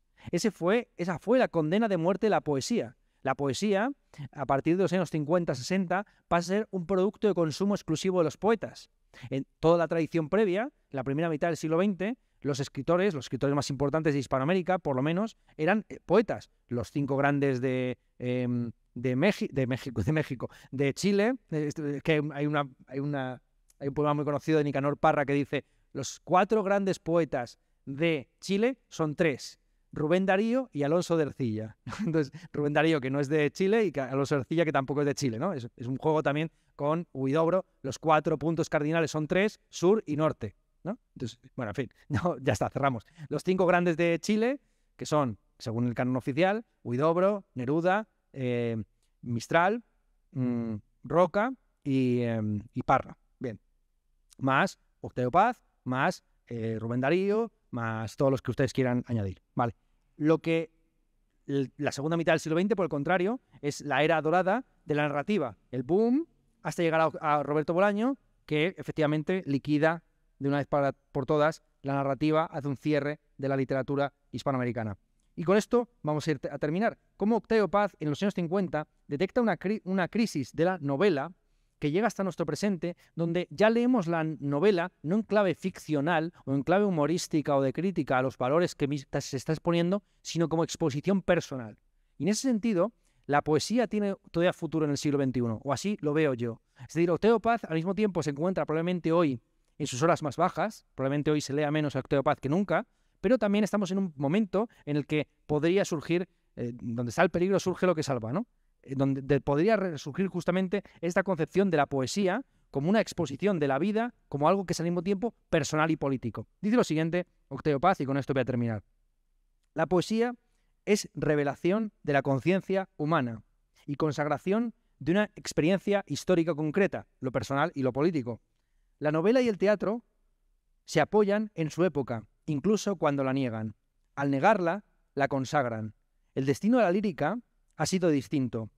fue, esa fue la condena de muerte de la poesía. La poesía, a partir de los años 50-60, pasa a ser un producto de consumo exclusivo de los poetas. En toda la tradición previa, la primera mitad del siglo XX, los escritores, los escritores más importantes de Hispanoamérica, por lo menos, eran eh, poetas. Los cinco grandes de, em, de, México, de México, de Chile, eh, este, eh, que hay, una, hay, una, hay un poema muy conocido de Nicanor Parra que dice, los cuatro grandes poetas de Chile son tres, Rubén Darío y Alonso de Ercilla. *laughs* Entonces, Rubén Darío, que no es de Chile, y Alonso de Ercilla, que tampoco es de Chile, ¿no? Es, es un juego también con Huidobro. Los cuatro puntos cardinales son tres, sur y norte. Entonces, bueno, en fin, *laughs* ya está, cerramos. Los cinco grandes de Chile, que son, según el canon oficial, Huidobro, Neruda, eh, Mistral, mm, Roca em, y, Parra. Bien. Más Octavio Paz, más eh, Rubén Darío, más todos los que ustedes quieran añadir. Vale. Lo que la segunda mitad del siglo XX, por el contrario, es la era dorada de la narrativa, el boom, hasta llegar a, a Roberto Bolaño, que efectivamente liquida de una vez por todas la narrativa hace un cierre de la literatura hispanoamericana. Y con esto vamos a, ir a terminar. Cómo Octavio Paz en los años 50 detecta una, crisis de la novela que llega hasta nuestro presente, donde ya leemos la novela no en clave ficcional o en clave humorística o de crítica a los valores que se está exponiendo, sino como exposición personal. Y en ese sentido, la poesía tiene todavía futuro en el siglo XXI, o así lo veo yo. Es decir, Octavio Paz al mismo tiempo se encuentra probablemente hoy en sus horas más bajas, probablemente hoy se lea menos a Paz que nunca, pero también estamos en un momento en el que podría surgir, eh, donde está el peligro, surge lo que salva, ¿no? Eh, donde podría surgir justamente esta concepción de la poesía como una exposición de la vida, como algo que es al mismo tiempo personal y político. Dice lo siguiente Octavio Paz, y con esto voy a terminar. La poesía es revelación de la conciencia humana y consagración de una experiencia histórica concreta, lo personal y lo político. La novela y el teatro se apoyan en su época, incluso cuando la niegan. Al negarla, la consagran. El destino de la lírica ha sido distinto.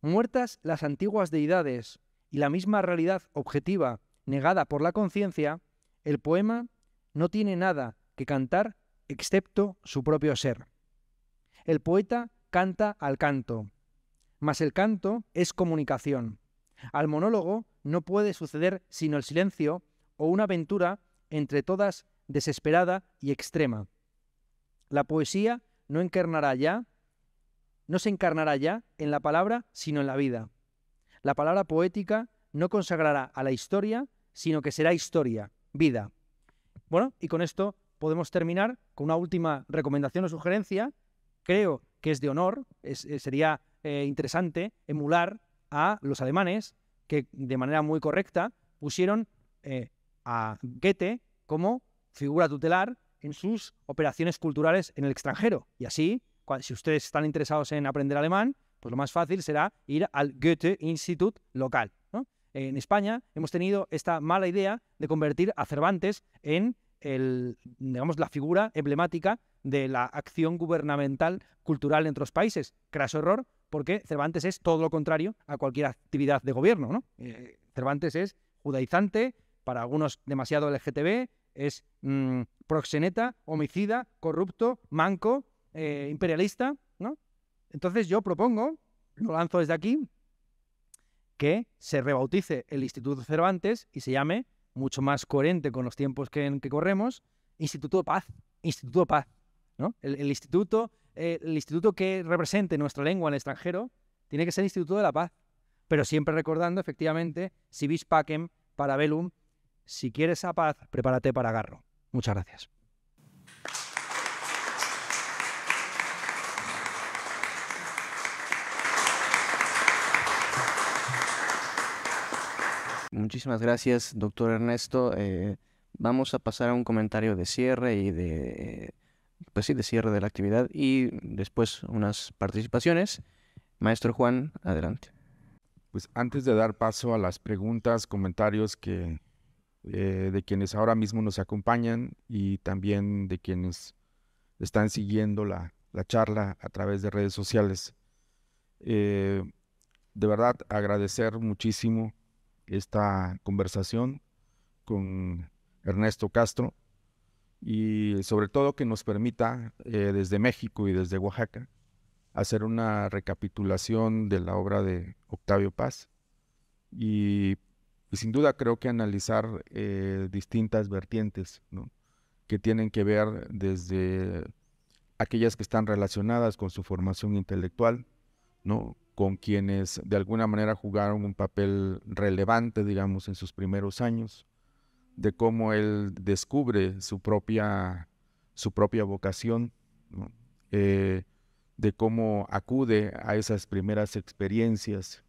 Muertas las antiguas deidades y la misma realidad objetiva negada por la conciencia, el poema no tiene nada que cantar excepto su propio ser. El poeta canta al canto, mas el canto es comunicación. Al monólogo no puede suceder sino el silencio o una aventura entre todas desesperada y extrema. La poesía no encarnará ya, no se encarnará ya en la palabra, sino en la vida. La palabra poética no consagrará a la historia, sino que será historia, vida. Bueno, y con esto podemos terminar con una última recomendación o sugerencia. Creo que es de honor, eh, sería eh, interesante emular a los alemanes que de manera muy correcta pusieron eh, a Goethe como figura tutelar en sus operaciones culturales en el extranjero. Y así, si ustedes están interesados en aprender alemán, pues lo más fácil será ir al Goethe Institut local. En España hemos tenido esta mala idea de convertir a Cervantes en el, digamos, la figura emblemática de la acción gubernamental cultural entre los países. Craso error, porque Cervantes es todo lo contrario a cualquier actividad de gobierno. ¿no? Eh, Cervantes es judaizante, para algunos demasiado LGTB, es mm, proxeneta, homicida, corrupto, manco, eh, imperialista. ¿no? Entonces yo propongo, lo lanzo desde aquí, que se rebautice el Instituto Cervantes y se llame, mucho más coherente con los tiempos que, en que corremos, Instituto Paz. Instituto Paz. El, instituto, eh, el instituto que represente nuestra lengua en el extranjero tiene que ser el Instituto de la Paz, pero siempre recordando, efectivamente, si vis pacem, para velum, si quieres a paz, prepárate para agarro. Muchas gracias. Muchísimas gracias, doctor Ernesto. Eh, vamos a pasar a un comentario de cierre y de pues sí, de cierre de la actividad y después unas participaciones. Maestro Juan, adelante. Pues antes de dar paso a las preguntas, comentarios que eh, de quienes ahora mismo nos acompañan y también de quienes están siguiendo la, charla a través de redes sociales. Eh, de verdad, agradecer muchísimo esta conversación con Ernesto Castro, y sobre todo que nos permita eh, desde México y desde Oaxaca hacer una recapitulación de la obra de Octavio Paz y, sin duda creo que analizar eh, distintas vertientes que tienen que ver desde aquellas que están relacionadas con su formación intelectual, con quienes de alguna manera jugaron un papel relevante, digamos, en sus primeros años, de cómo él descubre su propia, su propia vocación, eh, de cómo acude a esas primeras experiencias,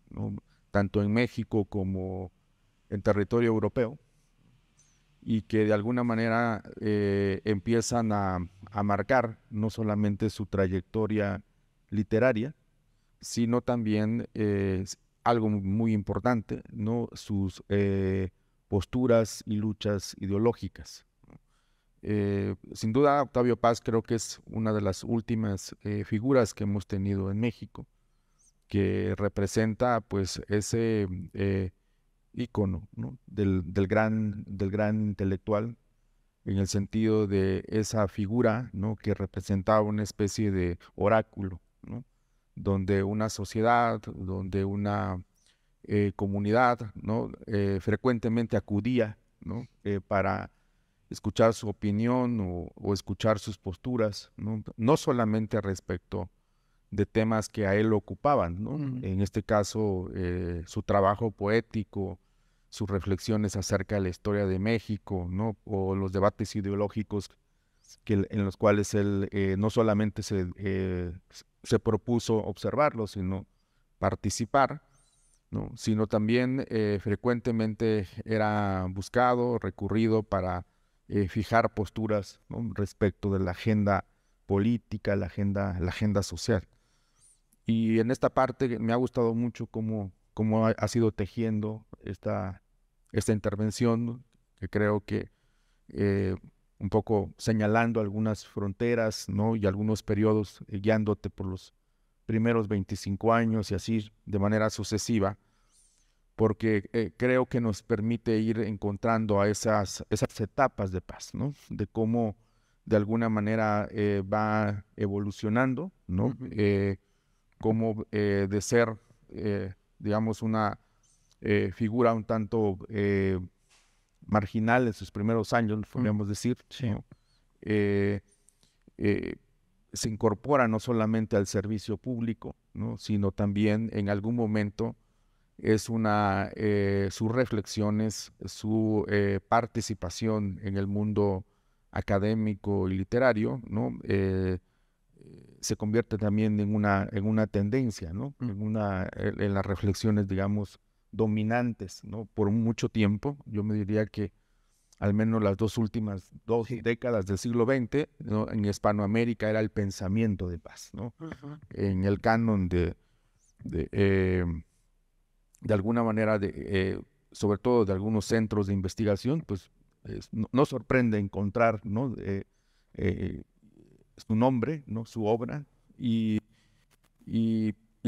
tanto en México como en territorio europeo, y que de alguna manera eh, empiezan a, marcar no solamente su trayectoria literaria, sino también eh, algo muy importante, ¿no? sus posturas y luchas ideológicas. Eh, sin duda, Octavio Paz creo que es una de las últimas eh, figuras que hemos tenido en México, que representa pues ese icono mm, eh, ícono del, gran, intelectual, en el sentido de esa figura ¿no? que representaba una especie de oráculo, donde una sociedad, donde una eh, comunidad, ¿no? Eh, frecuentemente acudía, ¿no? Eh, para escuchar su opinión o, escuchar sus posturas, ¿no? ¿no? solamente respecto de temas que a él ocupaban, ¿no? Mm. En este caso, su trabajo poético, sus reflexiones acerca de la historia de México, ¿no? O los debates ideológicos que, en los cuales él no solamente se, se propuso observarlos, sino participar sino también eh, frecuentemente era buscado, recurrido para eh, fijar posturas respecto de la agenda política, la agenda, la agenda social. Y en esta parte me ha gustado mucho cómo, cómo ha, sido tejiendo esta, esta intervención, que creo que eh, un poco señalando algunas fronteras ¿no? y algunos periodos, guiándote por los primeros 25 años y así de manera sucesiva, porque eh, creo que nos permite ir encontrando a esas, esas etapas de paz, ¿no? De cómo de alguna manera eh, va evolucionando, ¿no? Eh, como de ser, digamos, una figura un tanto marginal en sus primeros años, mm. podríamos decir, se incorpora no solamente al servicio público, sino también en algún momento es una, eh, sus reflexiones, su eh, participación en el mundo académico y literario, ¿no? Eh, se convierte también en una, en una tendencia, ¿no? Mm. En, una, en las reflexiones, digamos, dominantes, ¿no? Por mucho tiempo, yo me diría que al menos las dos últimas dos décadas del siglo XX, en Hispanoamérica era el pensamiento de paz, En el canon de, de, eh, alguna manera, de, eh, sobre todo de algunos centros de investigación, pues no, sorprende encontrar, ¿no? Eh, su nombre, ¿no? Su obra y,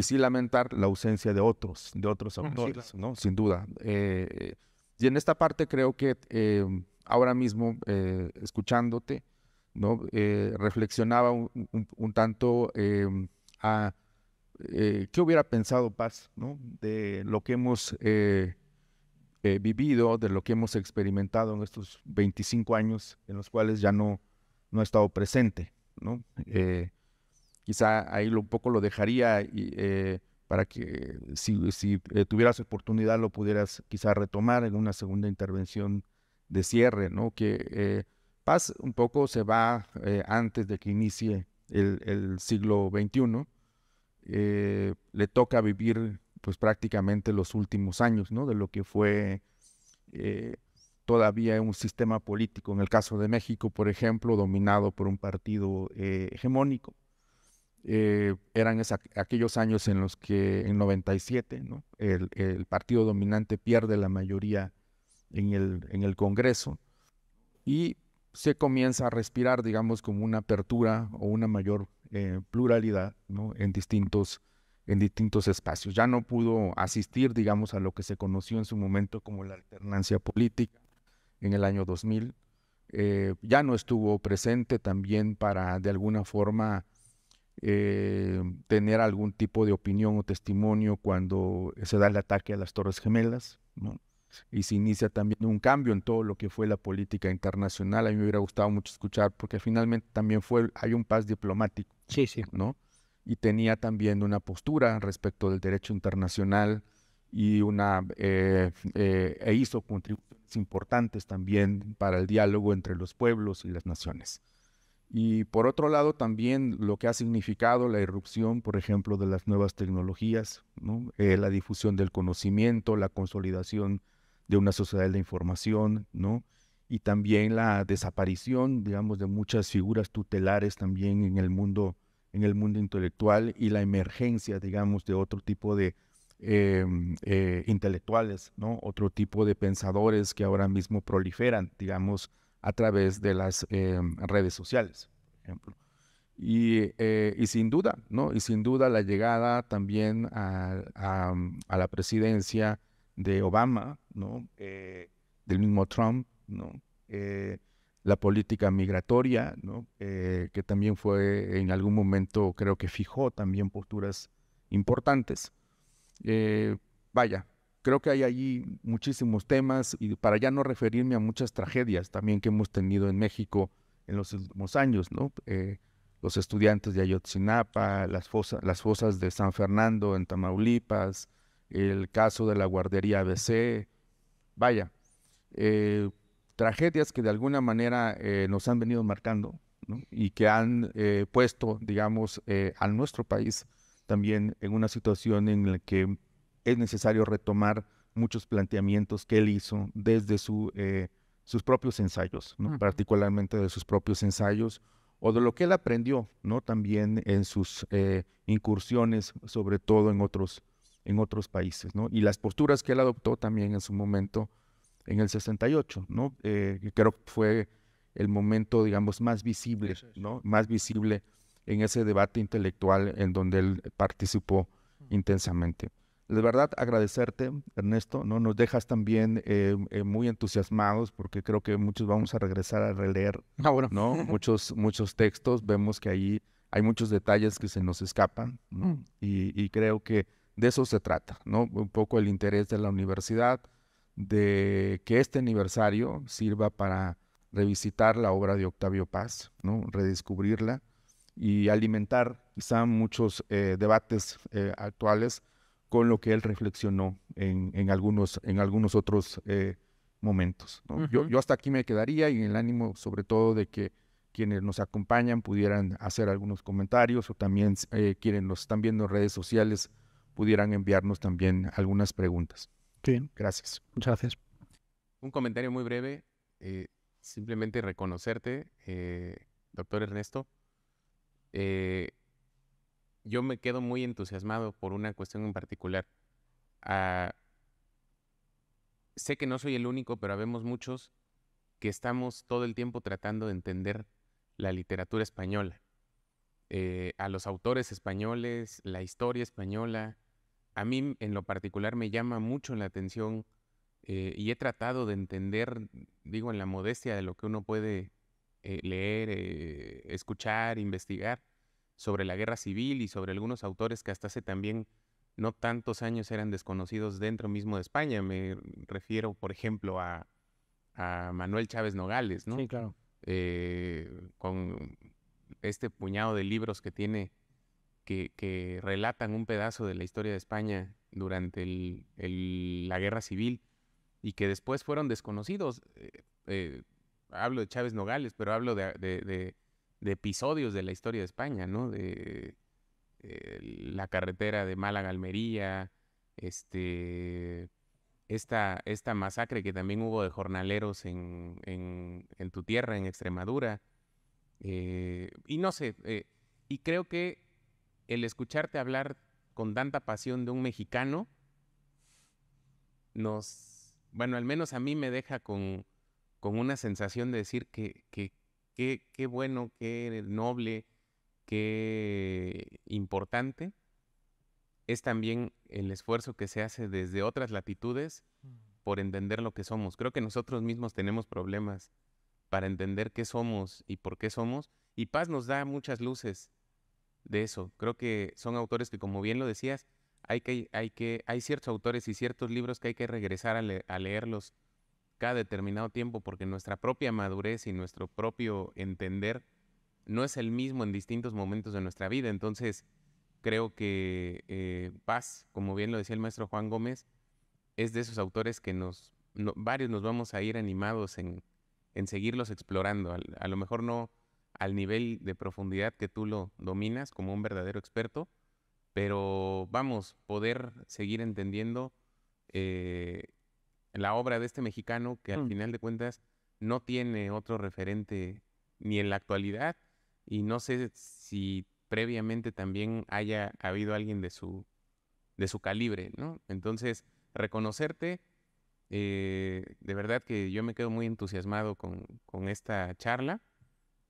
sí lamentar la ausencia de otros, de otros autores, ¿no? Sin duda. Y en esta parte creo que em, ahora mismo, eh, escuchándote, ¿no? Eh, reflexionaba un, tanto em, a eh, qué hubiera pensado Paz ¿no? de lo que hemos vivido, de lo que hemos experimentado en estos 25 años en los cuales ya no, no he estado presente. ¿no? quizá ahí un poco lo dejaría y para que si, eh, tuvieras oportunidad lo pudieras quizá retomar en una segunda intervención de cierre, ¿no? Que eh, Paz un poco se va eh, antes de que inicie el, siglo XXI, le toca vivir pues prácticamente los últimos años, ¿no? De lo que fue todavía un sistema político, en el caso de México, por ejemplo, dominado por un partido hegemónico. Eh, eran aquellos años en los que en 97 ¿no? el, partido dominante pierde la mayoría en el, en el Congreso y se comienza a respirar, digamos, como una apertura o una mayor eh, pluralidad en, distintos, en distintos espacios. Ya no pudo asistir, digamos, a lo que se conoció en su momento como la alternancia política en el año 2000. Eh, ya no estuvo presente también para, de alguna forma, eh, tener algún tipo de opinión o testimonio cuando se da el ataque a las Torres Gemelas, y se inicia también un cambio en todo lo que fue la política internacional. A mí me hubiera gustado mucho escuchar, porque finalmente también fue, hay un paz diplomático. ¿no? Y tenía también una postura respecto del derecho internacional y una, eh, eh, e hizo contribuciones importantes también para el diálogo entre los pueblos y las naciones. Y por otro lado, también lo que ha significado la irrupción, por ejemplo, de las nuevas tecnologías, ¿no? Eh, la difusión del conocimiento, la consolidación de una sociedad de la información, ¿no? y también la desaparición, digamos, de muchas figuras tutelares también en el mundo, en el mundo intelectual y la emergencia, digamos, de otro tipo de em, eh, intelectuales, ¿no? otro tipo de pensadores que ahora mismo proliferan, digamos, a través de las em, redes sociales, por ejemplo. Eh, y, sin duda, ¿no? Y sin duda la llegada también a, la presidencia de Obama, ¿no? Eh, del mismo Trump, ¿no? Eh, la política migratoria, ¿no? que también fue en algún momento, creo que fijó también posturas importantes. vaya, creo que hay allí muchísimos temas y para ya no referirme a muchas tragedias también que hemos tenido en México en los últimos años, ¿no? Eh, los estudiantes de Ayotzinapa, las, las fosas de San Fernando en Tamaulipas, el caso de la guardería ABC, vaya, eh, tragedias que de alguna manera eh, nos han venido marcando y que han puesto, digamos, a nuestro país también en una situación en la que es necesario retomar muchos planteamientos que él hizo desde eh, sus propios ensayos, particularmente de sus propios ensayos o de lo que él aprendió ¿no? también en sus eh, incursiones, sobre todo en otros, países, y las posturas que él adoptó también en su momento en el 68, ¿no? Eh, creo que fue el momento, digamos, más visible, más visible en ese debate intelectual en donde él participó intensamente de verdad agradecerte, Ernesto, ¿no? Nos dejas también eh, eh, muy entusiasmados porque creo que muchos vamos a regresar a releer, ah, ¿no? *laughs* muchos, muchos textos, vemos que ahí hay muchos detalles que se nos escapan, mm. Y, creo que de eso se trata, ¿no? Un poco el interés de la universidad, de que este aniversario sirva para revisitar la obra de Octavio Paz, ¿no? Redescubrirla y alimentar quizá muchos eh, debates actuales con lo que él reflexionó en, algunos, en algunos otros eh, momentos. yo, hasta aquí me quedaría y el ánimo sobre todo de que quienes nos acompañan pudieran hacer algunos comentarios o también eh, quienes nos están viendo en redes sociales pudieran enviarnos también algunas preguntas. Bien, Gracias. Muchas gracias. Un comentario muy breve, eh, simplemente reconocerte, doctor Ernesto yo me quedo muy entusiasmado por una cuestión en particular. Ah, sé que no soy el único, pero habemos muchos que estamos todo el tiempo tratando de entender la literatura española, eh, a los autores españoles, la historia española. A mí en lo particular me llama mucho la atención eh, y he tratado de entender, digo, en la modestia de lo que uno puede eh, leer, escuchar, investigar, sobre la guerra civil y sobre algunos autores que hasta hace también no tantos años eran desconocidos dentro mismo de España. Me refiero, por ejemplo, a, Manuel Chávez Nogales, ¿no? Sí, claro. Eh, con este puñado de libros que tiene que, relatan un pedazo de la historia de España durante la guerra civil y que después fueron desconocidos. Eh, eh, hablo de Chávez Nogales, pero hablo de de episodios de la historia de España, ¿no? De eh, la carretera de Málaga Almería, este, esta, esta masacre que también hubo de jornaleros en, tu tierra, en Extremadura. Eh, y no sé, eh, y creo que el escucharte hablar con tanta pasión de un mexicano nos, bueno, al menos a mí me deja con, con una sensación de decir que, que, qué, bueno, qué noble, qué importante es también el esfuerzo que se hace desde otras latitudes mm. por entender lo que somos. Creo que nosotros mismos tenemos problemas para entender qué somos y por qué somos. Y Paz nos da muchas luces de eso. Creo que son autores que, como bien lo decías, hay, que, hay, que, hay ciertos autores y ciertos libros que hay que regresar a leerlos cada determinado tiempo porque nuestra propia madurez y nuestro propio entender no es el mismo en distintos momentos de nuestra vida. Entonces, creo que eh, Paz, como bien lo decía el maestro Juan Gómez, es de esos autores que nos, varios nos vamos a ir animados en, seguirlos explorando. a lo mejor no al nivel de profundidad que tú lo dominas como un verdadero experto, pero vamos, poder seguir entendiendo eh, la obra de este mexicano que al mm. final de cuentas no tiene otro referente ni en la actualidad y no sé si previamente también haya habido alguien de su de su calibre, ¿no? Entonces, reconocerte, eh, de verdad que yo me quedo muy entusiasmado con, con, esta charla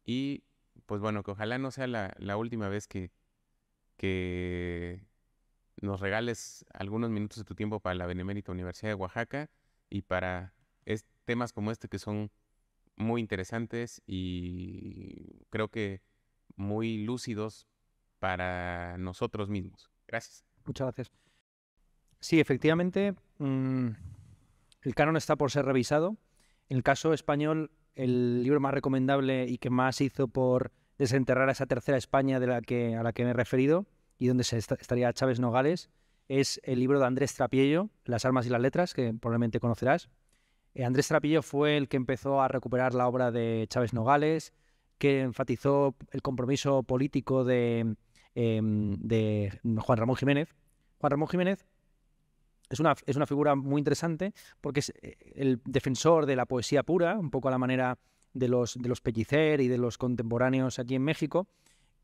y pues bueno, que ojalá no sea la, la última vez que, que nos regales algunos minutos de tu tiempo para la Benemérita Universidad de Oaxaca y para es, temas como este que son muy interesantes y creo que muy lúcidos para nosotros mismos. Gracias. Muchas gracias. Sí, efectivamente, mm, el canon está por ser revisado. En el caso español, el libro más recomendable y que más hizo por desenterrar a esa tercera España de la que, a la que me he referido y donde estaría Chávez Nogales, es el libro de Andrés Trapiello, Las armas y las letras, que probablemente conocerás. Eh, Andrés Trapiello fue el que empezó a recuperar la obra de Chávez Nogales, que enfatizó el compromiso político de, em, Juan Ramón Jiménez. Juan Ramón Jiménez es una, es una, figura muy interesante porque es eh, el defensor de la poesía pura, un poco a la manera de los, de los Pellicer y de los contemporáneos aquí en México,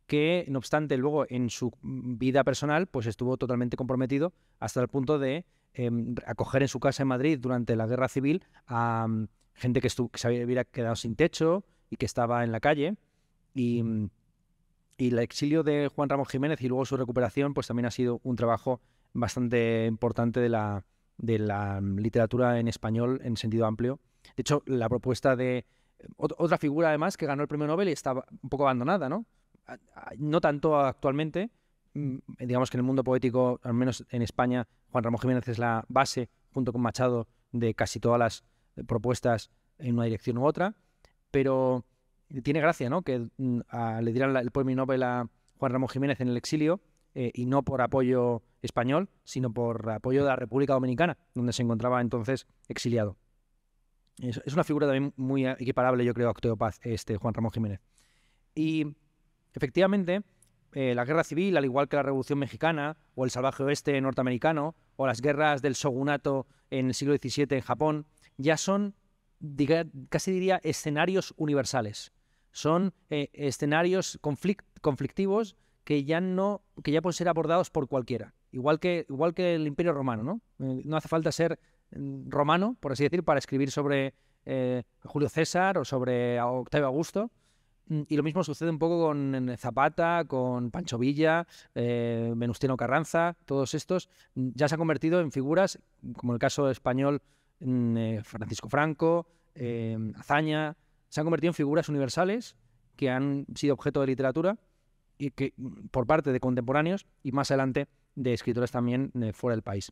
que no obstante luego en su vida personal pues estuvo totalmente comprometido hasta el punto de em, acoger en su casa en Madrid durante la guerra civil a mm, gente que, que, se había quedado sin techo y que estaba en la calle mm, y, el exilio de Juan Ramón Jiménez y luego su recuperación pues también ha sido un trabajo bastante importante de la, de la mm, literatura en español en sentido amplio. De hecho, la propuesta de eh, otra figura además que ganó el premio Nobel y estaba un poco abandonada, ¿no? no tanto actualmente, mm, digamos que en el mundo poético, al menos en España, Juan Ramón Jiménez es la base, junto con Machado, de casi todas las eh, propuestas en una dirección u otra, pero tiene gracia, ¿no? Que mm, le dirán la, el premio Nobel a Juan Ramón Jiménez en el exilio, eh, y no por apoyo español, sino por apoyo de la República Dominicana, donde se encontraba entonces exiliado. Es, una figura también muy equiparable, yo creo, a Octeo Paz, este Juan Ramón Jiménez. Y Efectivamente, eh, la guerra civil, al igual que la Revolución Mexicana, o el salvaje oeste norteamericano, o las guerras del shogunato en el siglo XVII en Japón, ya son, casi diría, escenarios universales. Son eh, escenarios conflictivos que ya, no, que ya pueden ser abordados por cualquiera. Igual que, igual que el Imperio Romano, ¿no? Eh, no hace falta ser mm, romano, por así decir, para escribir sobre Julio César o sobre Octavio Augusto Mm, y lo mismo sucede un poco con Zapata, con Pancho Villa, eh, Carranza, todos estos mm, ya se han convertido en figuras, mm, como el caso español eh, Francisco Franco, em, Azaña, se han convertido en figuras universales que han sido objeto de literatura y que, por parte de contemporáneos y más adelante de escritores también fuera del país.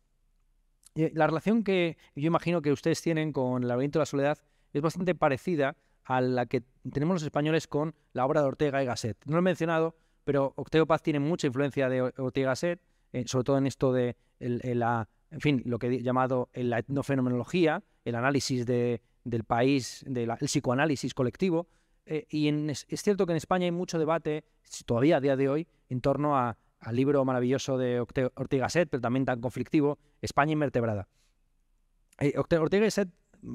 Eh, la relación que yo imagino que ustedes tienen con el laberinto de la soledad es bastante parecida a la que tenemos los españoles con la obra de Ortega y Gasset. No lo he mencionado, pero Octavio Paz tiene mucha influencia de Ortega y Gasset, eh, sobre todo en esto de la, en fin, lo que he llamado la etnofenomenología, el análisis del país, el psicoanálisis colectivo. Eh, y es, cierto que en España hay mucho debate, todavía a día de hoy, en torno al libro maravilloso de Ortega y Gasset, pero también tan conflictivo, España invertebrada. Eh, Ortega Ortega Gasset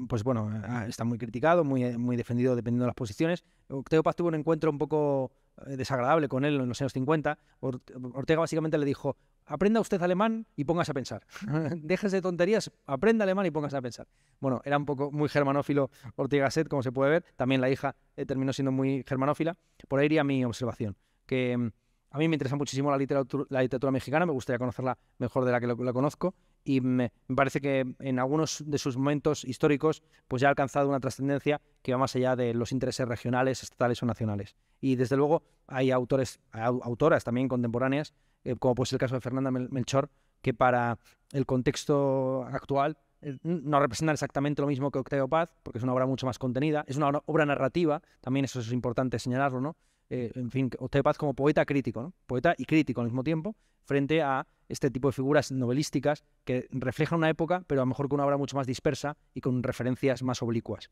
pues bueno, ah, está muy criticado, eh, muy, defendido dependiendo de las posiciones. Ortega Paz tuvo un encuentro un poco eh, desagradable con él en los años 50. Ortega básicamente le dijo, aprenda usted alemán y póngase a pensar. *laughs* Déjese de tonterías, aprenda alemán y póngase a pensar. Bueno, era un poco muy germanófilo Ortega Set, como se puede ver. También la hija eh, terminó siendo muy germanófila. Por ahí iría mi observación, que mm, a mí me interesa muchísimo la literatura, mexicana, me gustaría conocerla mejor de la que la conozco y me, parece que en algunos de sus momentos históricos pues ya ha alcanzado una trascendencia que va más allá de los intereses regionales, estatales o nacionales. Y desde luego hay autores, autoras también contemporáneas, eh, como pues el caso de Fernanda Melchor, que para el contexto actual eh, no representan exactamente lo mismo que Octavio Paz, porque es una obra mucho más contenida, es una obra narrativa, también eso es importante señalarlo, ¿no? Eh, en fin, Octavio Paz como poeta crítico, poeta y crítico al mismo tiempo, frente a este tipo de figuras novelísticas que reflejan una época, pero a lo mejor con una obra mucho más dispersa y con referencias más oblicuas,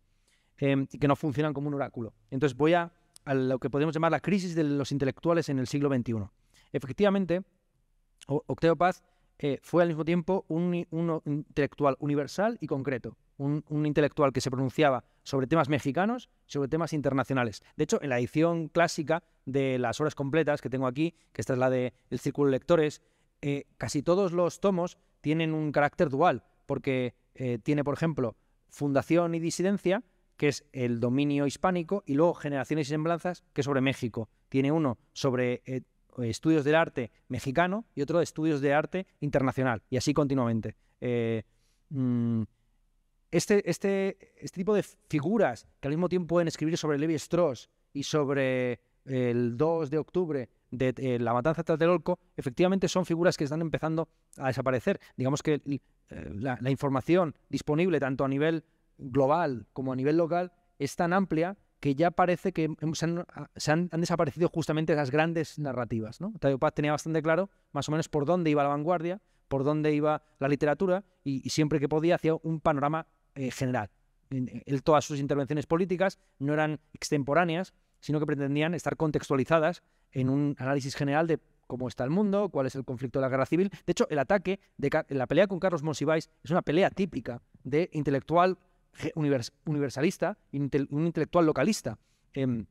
em, y que no funcionan como un oráculo. Entonces voy a, lo que podemos llamar la crisis de los intelectuales en el siglo XXI. Efectivamente, Octavio Paz eh, fue al mismo tiempo un, intelectual universal y concreto, un intelectual que se pronunciaba sobre temas mexicanos, sobre temas internacionales. De hecho, en la edición clásica de las horas completas que tengo aquí, que esta es la del el Círculo de Lectores, eh, casi todos los tomos tienen un carácter dual, porque eh, tiene, por ejemplo, Fundación y Disidencia, que es el dominio hispánico, y luego Generaciones y Semblanzas, que es sobre México. Tiene uno sobre eh, estudios del arte mexicano y otro de estudios de arte internacional, y así continuamente. Mm, este, este, este, tipo de figuras que al mismo tiempo pueden escribir sobre Levi Strauss y sobre eh, el 2 de octubre de, eh, la matanza de Tlatelolco, efectivamente son figuras que están empezando a desaparecer. Digamos que eh, la, información disponible tanto a nivel global como a nivel local es tan amplia que ya parece que se ah, han, desaparecido justamente las grandes narrativas. ¿no? Paz tenía bastante claro más o menos por dónde iba la vanguardia, por dónde iba la literatura y siempre que podía hacía un panorama eh, general. Eh, todas sus intervenciones políticas no eran extemporáneas, sino que pretendían estar contextualizadas en un análisis general de cómo está el mundo, cuál es el conflicto de la guerra civil. De hecho, el ataque, de la pelea con Carlos Monsiváis es una pelea típica de intelectual universalista, un intelectual localista. Em,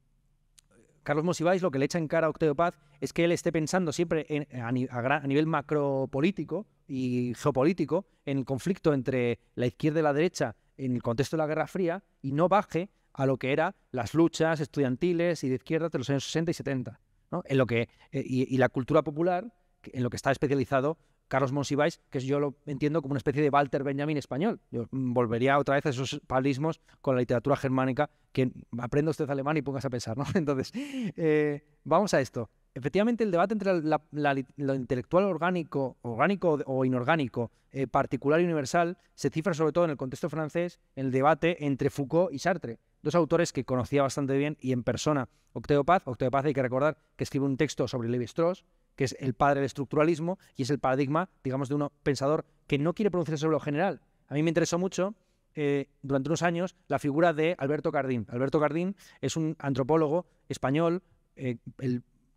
Carlos Mosibáis lo que le echa en cara a Octavio Paz es que él esté pensando siempre a, nivel macropolítico y geopolítico en el conflicto entre la izquierda y la derecha en el contexto de la Guerra Fría y no baje a lo que eran las luchas estudiantiles y de izquierda de los años 60 y 70. En lo que, eh, y, la cultura popular en lo que está especializado Carlos Monsiváis, que yo lo entiendo como una especie de Walter Benjamin español. Yo mm, volvería otra vez a esos palismos con la literatura germánica, que aprenda usted alemán y pongas a pensar, ¿no? *laughs* Entonces, eh, vamos a esto. Efectivamente, el debate entre lo intelectual orgánico, orgánico o inorgánico, eh, particular y universal, se cifra sobre todo en el contexto francés, en el debate entre Foucault y Sartre, dos autores que conocía bastante bien y en persona. Octeopaz, Paz, Paz hay que recordar que escribe un texto sobre Levi-Strauss, que es el padre del estructuralismo y es el paradigma, digamos, de un pensador que no quiere pronunciarse sobre lo general. A mí me interesó mucho eh, durante unos años la figura de Alberto Cardín. Alberto Cardín es un antropólogo español, eh,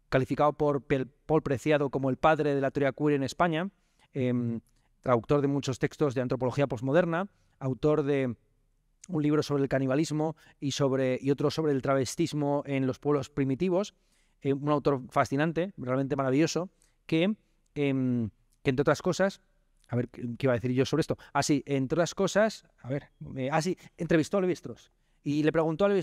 calificado por Paul Preciado como el padre de la teoría queer en España, em, traductor de muchos textos de antropología posmoderna, autor de un libro sobre el canibalismo y, sobre, y otro sobre el travestismo en los pueblos primitivos. Eh, un autor fascinante, realmente maravilloso, em, que, entre otras cosas, a ver, ¿qué iba a decir yo sobre esto? Así, ah, entre otras cosas, a ver, así, ah, entrevistó a Levi y le preguntó a Levi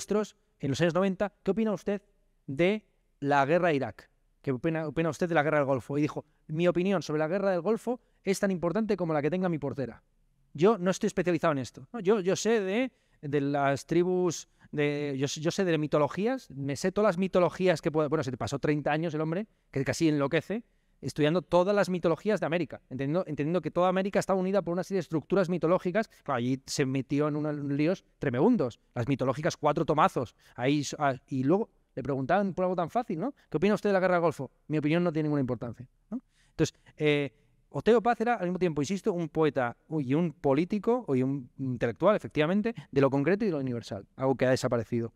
en los años 90, ¿qué opina usted de la guerra de Irak? ¿Qué opina, usted de la guerra del Golfo? Y dijo, mi opinión sobre la guerra del Golfo es tan importante como la que tenga mi portera. Yo no estoy especializado en esto. ¿no? Yo, yo sé de, de las tribus yo, sé de mitologías, me sé todas las mitologías que puede, bueno, se te pasó 30 años el hombre, que casi enloquece, estudiando todas las mitologías de América, entendiendo, que toda América está unida por una serie de estructuras mitológicas, allí se metió en unos líos tremendos, las mitológicas cuatro tomazos, ahí, ah, y luego le preguntaban por algo tan fácil, ¿no? ¿Qué opina usted de la guerra del Golfo? Mi opinión no tiene ninguna importancia, Entonces, eh, Oteo Paz era, al mismo tiempo, insisto, un poeta y un político y un intelectual, efectivamente, de lo concreto y de lo universal, algo que ha desaparecido.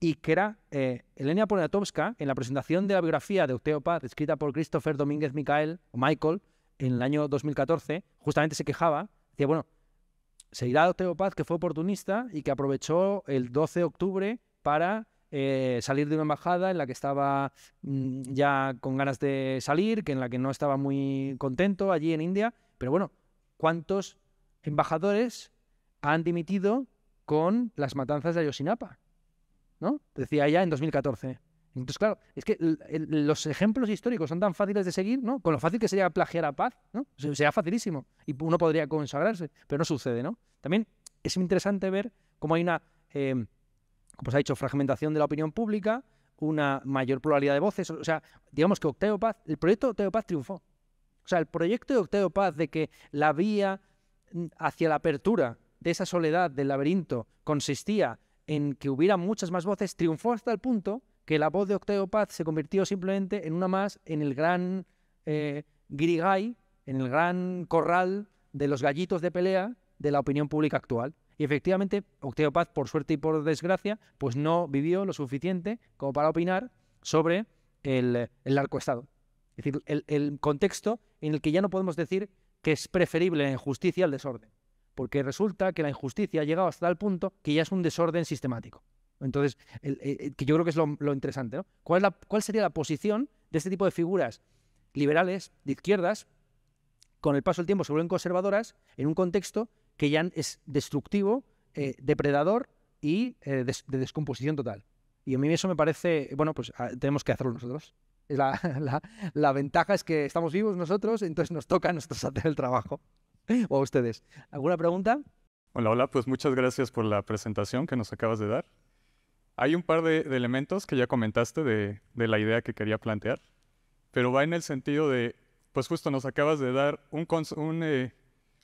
Y que era eh, Elena Poniatowska, en la presentación de la biografía de Oteo Paz, escrita por Christopher Domínguez Michael, Michael, en el año 2014, justamente se quejaba, decía, bueno, se irá Oteo Paz, que fue oportunista y que aprovechó el 12 de octubre para eh, salir de una embajada en la que estaba mm, ya con ganas de salir, que en la que no estaba muy contento allí en India. Pero bueno, ¿cuántos embajadores han dimitido con las matanzas de Ayotzinapa? ¿No? Decía ya en 2014. Entonces, claro, es que los ejemplos históricos son tan fáciles de seguir, ¿no? Con lo fácil que sería plagiar a Paz, ¿no? Sería facilísimo y uno podría consagrarse, pero no sucede, ¿no? También es interesante ver cómo hay una em, pues ha dicho, fragmentación de la opinión pública, una mayor pluralidad de voces. O sea, digamos que Octavio Paz, el proyecto de Octavio Paz triunfó. O sea, el proyecto de Octavio Paz de que la vía mm, hacia la apertura de esa soledad del laberinto consistía en que hubiera muchas más voces, triunfó hasta el punto que la voz de Octavio Paz se convirtió simplemente en una más en el gran eh, en el gran corral de los gallitos de pelea de la opinión pública actual. Y efectivamente, Octavio Paz, por suerte y por desgracia, pues no vivió lo suficiente como para opinar sobre el, el narcoestado. Es decir, el, contexto en el que ya no podemos decir que es preferible la injusticia al desorden. Porque resulta que la injusticia ha llegado hasta el punto que ya es un desorden sistemático. Entonces, eh, eh, que yo creo que es lo, interesante. ¿Cuál, ¿Cuál sería la posición de este tipo de figuras liberales, de izquierdas, con el paso del tiempo se vuelven conservadoras en un contexto que ya es destructivo, eh, depredador y eh, de, descomposición total. Y a mí eso me parece, bueno, pues ah, tenemos que hacerlo nosotros. *laughs* La, ventaja es que estamos vivos nosotros, entonces nos toca a nosotros hacer el trabajo. *laughs* O a ustedes. ¿Alguna pregunta? Hola, hola, pues muchas gracias por la presentación que nos acabas de dar. Hay un par de, elementos que ya comentaste de, la idea que quería plantear, pero va en el sentido de, pues justo nos acabas de dar un, eh,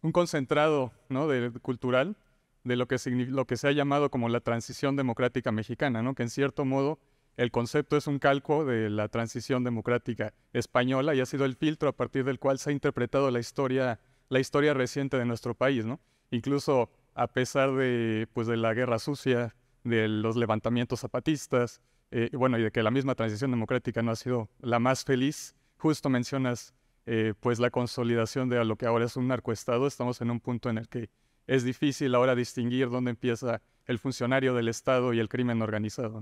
un concentrado ¿no? de, cultural de lo que, lo que se ha llamado como la transición democrática mexicana, ¿no? que en cierto modo el concepto es un calco de la transición democrática española y ha sido el filtro a partir del cual se ha interpretado la historia, la historia reciente de nuestro país. ¿no? Incluso a pesar de, pues, de la guerra sucia, de los levantamientos zapatistas, eh, bueno, y de que la misma transición democrática no ha sido la más feliz, justo mencionas eh, pues la consolidación de lo que ahora es un narcoestado, estamos en un punto en el que es difícil ahora distinguir dónde empieza el funcionario del Estado y el crimen organizado.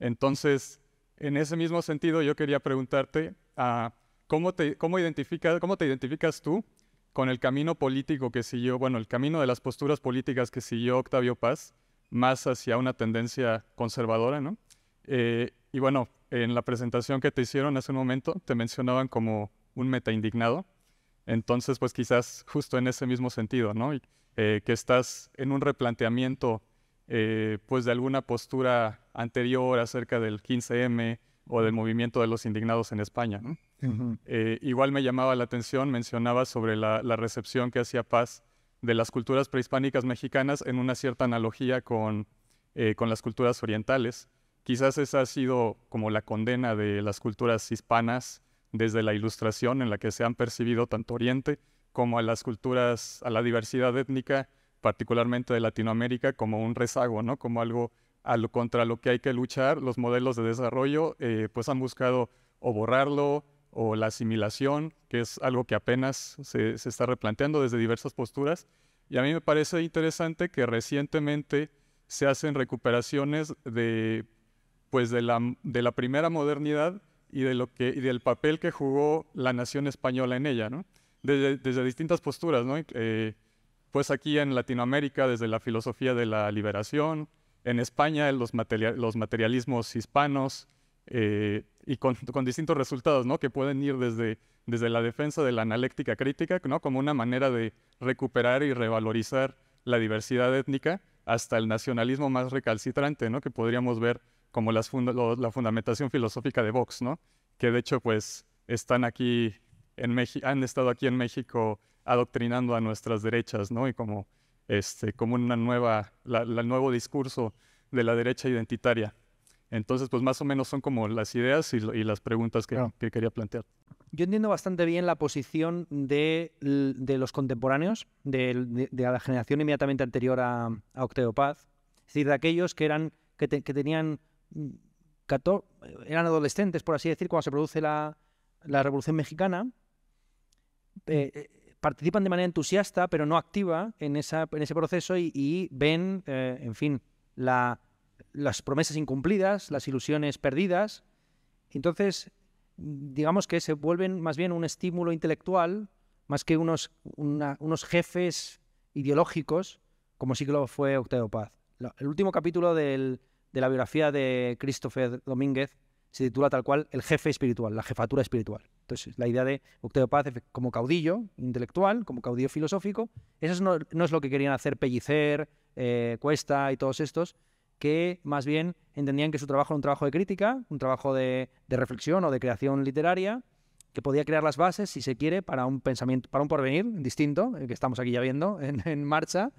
Entonces, en ese mismo sentido, yo quería preguntarte ah, ¿cómo, te, cómo, identifica, cómo te identificas tú con el camino político que siguió, bueno, el camino de las posturas políticas que siguió Octavio Paz, más hacia una tendencia conservadora, ¿no? Eh, y bueno, en la presentación que te hicieron hace un momento, te mencionaban como un meta indignado. Entonces, pues quizás justo en ese mismo sentido, ¿no? Eh, que estás en un replanteamiento, eh, pues de alguna postura anterior acerca del 15M o del movimiento de los indignados en España, eh, igual me llamaba la atención, mencionaba sobre la, recepción que hacía Paz de las culturas prehispánicas mexicanas en una cierta analogía con las culturas orientales. Quizás esa ha sido como la condena de las culturas hispanas desde la ilustración en la que se han percibido tanto Oriente como a las culturas, a la diversidad étnica, particularmente de Latinoamérica, como un rezago, ¿no? Como algo contra lo que hay que luchar. Los modelos de desarrollo, eh, pues han buscado o borrarlo o la asimilación, que es algo que apenas se, está replanteando desde diversas posturas. Y a mí me parece interesante que recientemente se hacen recuperaciones de, pues de la primera modernidad, y, de lo que, y del papel que jugó la nación española en ella, desde, distintas posturas, ¿no? Eh, pues aquí en Latinoamérica, desde la filosofía de la liberación, en España, los, los materialismos hispanos, eh, y con, distintos resultados, ¿no? Que pueden ir desde, desde la defensa de la analéctica crítica, ¿no? Como una manera de recuperar y revalorizar la diversidad étnica, hasta el nacionalismo más recalcitrante, ¿no? Que podríamos ver como las la fundamentación filosófica de Vox, ¿no? Que de hecho, pues, están aquí en México, han estado aquí en México adoctrinando a nuestras derechas, ¿no? Y como, este, como una nueva, la, nuevo discurso de la derecha identitaria. Entonces, pues más o menos son como las ideas y, las preguntas que, quería plantear. Yo entiendo bastante bien la posición de, de los contemporáneos, de, de, la generación inmediatamente anterior a, a es decir, de aquellos que, eran, que, que tenían eran adolescentes, por así decir, cuando se produce la, Revolución Mexicana, eh, mm. eh, participan de manera entusiasta, pero no activa en, en ese proceso y, ven, eh, en fin, las promesas incumplidas, las ilusiones perdidas. Entonces, digamos que se vuelven más bien un estímulo intelectual, más que unos, unos jefes ideológicos, como sí que lo fue Octavio Paz. El último capítulo del, de la biografía de Christopher Domínguez se titula tal cual El jefe espiritual, la jefatura espiritual. Entonces, la idea de Octavio Paz como caudillo intelectual, como caudillo filosófico, eso no, es lo que querían hacer Pellicer, eh, Cuesta y todos estos, que más bien entendían que su trabajo era un trabajo de crítica, un trabajo de, reflexión o de creación literaria, que podía crear las bases, si se quiere, para un pensamiento, para un porvenir distinto, el que estamos aquí ya viendo en marcha.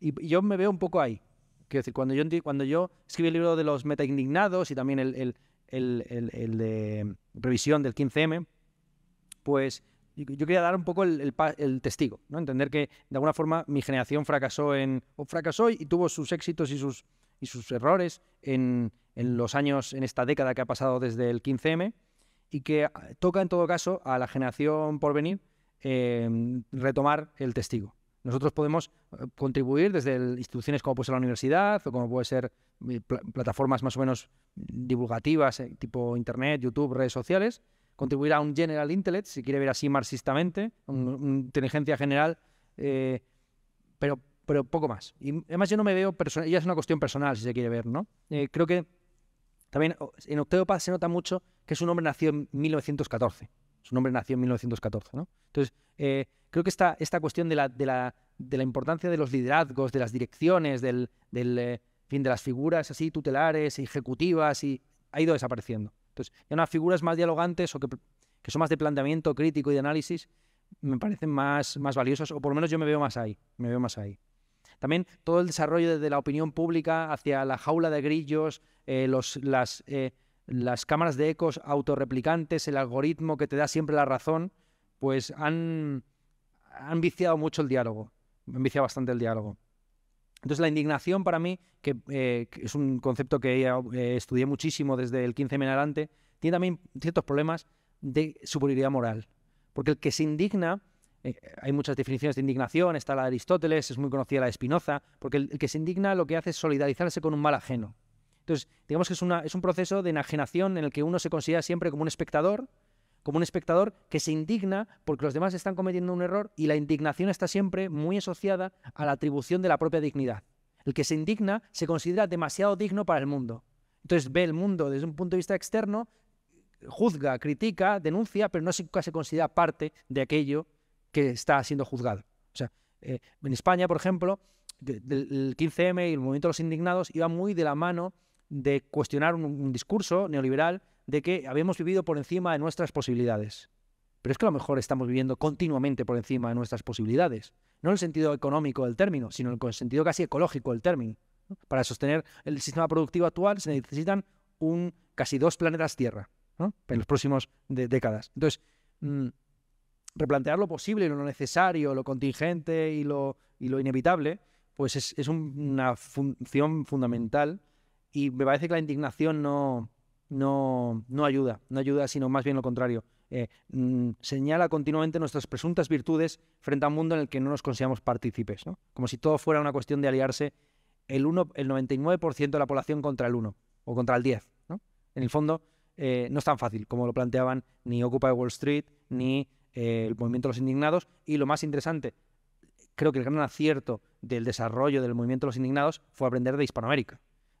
Y yo me veo un poco ahí. Quiero decir, cuando yo, cuando yo escribí el libro de los meta indignados y también el, de revisión del 15M, pues yo quería dar un poco el, testigo, ¿no? entender que de alguna forma mi generación fracasó en o fracasó y tuvo sus éxitos y sus, errores en, los años, en esta década que ha pasado desde el 15M y que ah, toca en todo caso a la generación por venir eh, retomar el testigo. Nosotros podemos eh, contribuir desde instituciones como puede ser la universidad o como puede ser eh, plataformas más o menos divulgativas, eh, tipo Internet, YouTube, redes sociales, contribuir a un general intellect, si quiere ver así marxistamente, una mm. inteligencia general, pero, pero poco más. Y además yo no me veo ya es una cuestión personal si se quiere ver, ¿no? creo que también en Octeo Paz se nota mucho que es un hombre nacido en 1914. Su nombre nació en 1914, ¿no? Entonces, eh, creo que esta, esta cuestión de la, de, la, importancia de los liderazgos, de las direcciones, del, eh, fin, de las figuras así tutelares, ejecutivas, y ha ido desapareciendo. Entonces, hay unas figuras más dialogantes o que, son más de planteamiento crítico y de análisis me parecen más, más valiosas, o por lo menos yo me veo más ahí, me veo más ahí. También todo el desarrollo de la opinión pública hacia la jaula de grillos, eh, los, las, las cámaras de ecos autorreplicantes, el algoritmo que te da siempre la razón, pues han, han viciado mucho el diálogo, han viciado bastante el diálogo. Entonces la indignación para mí, que, eh, es un concepto que eh, estudié muchísimo desde el 15 en adelante, tiene también ciertos problemas de superioridad moral. Porque el que se indigna, eh, hay muchas definiciones de indignación, está la de Aristóteles, es muy conocida la de Spinoza, porque el, el que se indigna lo que hace es solidarizarse con un mal ajeno. Entonces, digamos que es, un proceso de enajenación en el que uno se considera siempre como un espectador, como un espectador que se indigna porque los demás están cometiendo un error y la indignación está siempre muy asociada a la atribución de la propia dignidad. El que se indigna se considera demasiado digno para el mundo. Entonces ve el mundo desde un punto de vista externo, juzga, critica, denuncia, pero no se, considera parte de aquello que está siendo juzgado. O sea, eh, en España, por ejemplo, el 15M y el movimiento de los indignados iba muy de la mano de cuestionar un, discurso neoliberal de que habíamos vivido por encima de nuestras posibilidades. Pero es que a lo mejor estamos viviendo continuamente por encima de nuestras posibilidades. No en el sentido económico del término, sino en el sentido casi ecológico del término. Para sostener el sistema productivo actual se necesitan un, casi dos planetas Tierra en las próximas décadas. Entonces, mm, replantear lo posible, lo necesario, lo contingente y lo, y lo inevitable, pues es, una función fundamental y me parece que la indignación no, no, ayuda, no ayuda, sino más bien lo contrario. Eh, mm, señala continuamente nuestras presuntas virtudes frente a un mundo en el que no nos consideramos partícipes, ¿no? como si todo fuera una cuestión de aliarse el, uno el 99% de la población contra el 1 o contra el 10. ¿no? En el fondo, eh, no es tan fácil como lo planteaban ni Occupy Wall Street ni eh, el movimiento de los indignados. Y lo más interesante, creo que el gran acierto del desarrollo del movimiento de los indignados fue aprender de Hispanoamérica.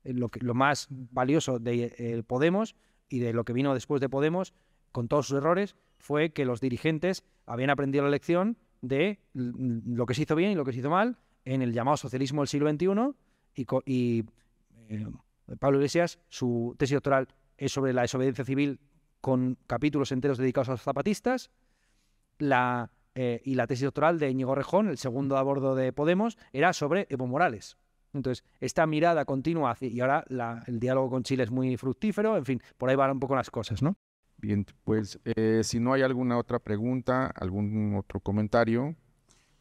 Eh, lo, más valioso de eh, Podemos y de lo que vino después de Podemos, con todos sus errores, fue que los dirigentes habían aprendido la lección de mm, lo que se hizo bien y lo que se hizo mal en el llamado socialismo del siglo XXI y, eh, Pablo Iglesias, su tesis doctoral es sobre la desobediencia civil con capítulos enteros dedicados a los zapatistas, y la tesis doctoral de Íñigo Rejón, el segundo a bordo de Podemos, era sobre Evo Morales. Entonces, esta mirada continua y ahora el diálogo con Chile es muy fructífero, en fin, por ahí van un poco las cosas, ¿no? Bien, pues eh, si no hay alguna otra pregunta, algún otro comentario,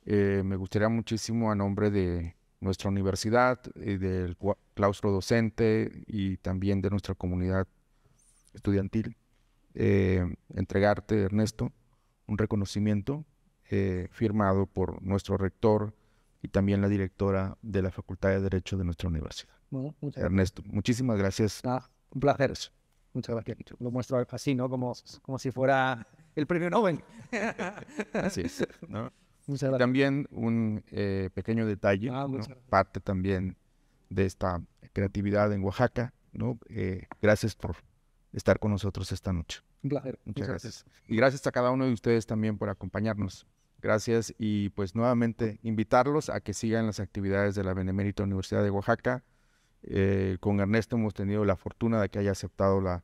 eh, me gustaría muchísimo a nombre de nuestra universidad, y eh, del claustro docente y también de nuestra comunidad estudiantil, entregarte, Ernesto, un reconocimiento firmado por nuestro rector, también la directora de la Facultad de Derecho de nuestra universidad. Ernesto, muchísimas gracias. Ah, un placer. Muchas gracias. Lo muestro así, ¿no? Como, como si fuera el premio Nobel. *laughs* así es. Muchas gracias. También un eh, pequeño detalle, ah, parte también de esta creatividad en Oaxaca, ¿no? Eh, gracias por estar con nosotros esta noche. Un placer. Muchas, gracias. Y gracias a cada uno de ustedes también por acompañarnos. Gracias y pues nuevamente invitarlos a que sigan las actividades de la Benemérita Universidad de Oaxaca. Eh, con Ernesto hemos tenido la fortuna de que haya aceptado la,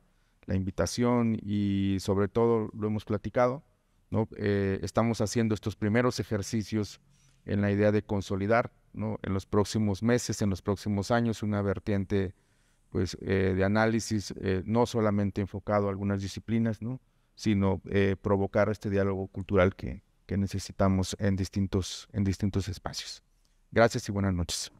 invitación y sobre todo lo hemos platicado. ¿no? Eh, estamos haciendo estos primeros ejercicios en la idea de consolidar ¿no? en los próximos meses, en los próximos años, una vertiente pues, eh, de análisis no solamente enfocado a algunas disciplinas, ¿no? sino provocar este diálogo cultural que, que necesitamos en distintos, en distintos espacios. Gracias y buenas noches.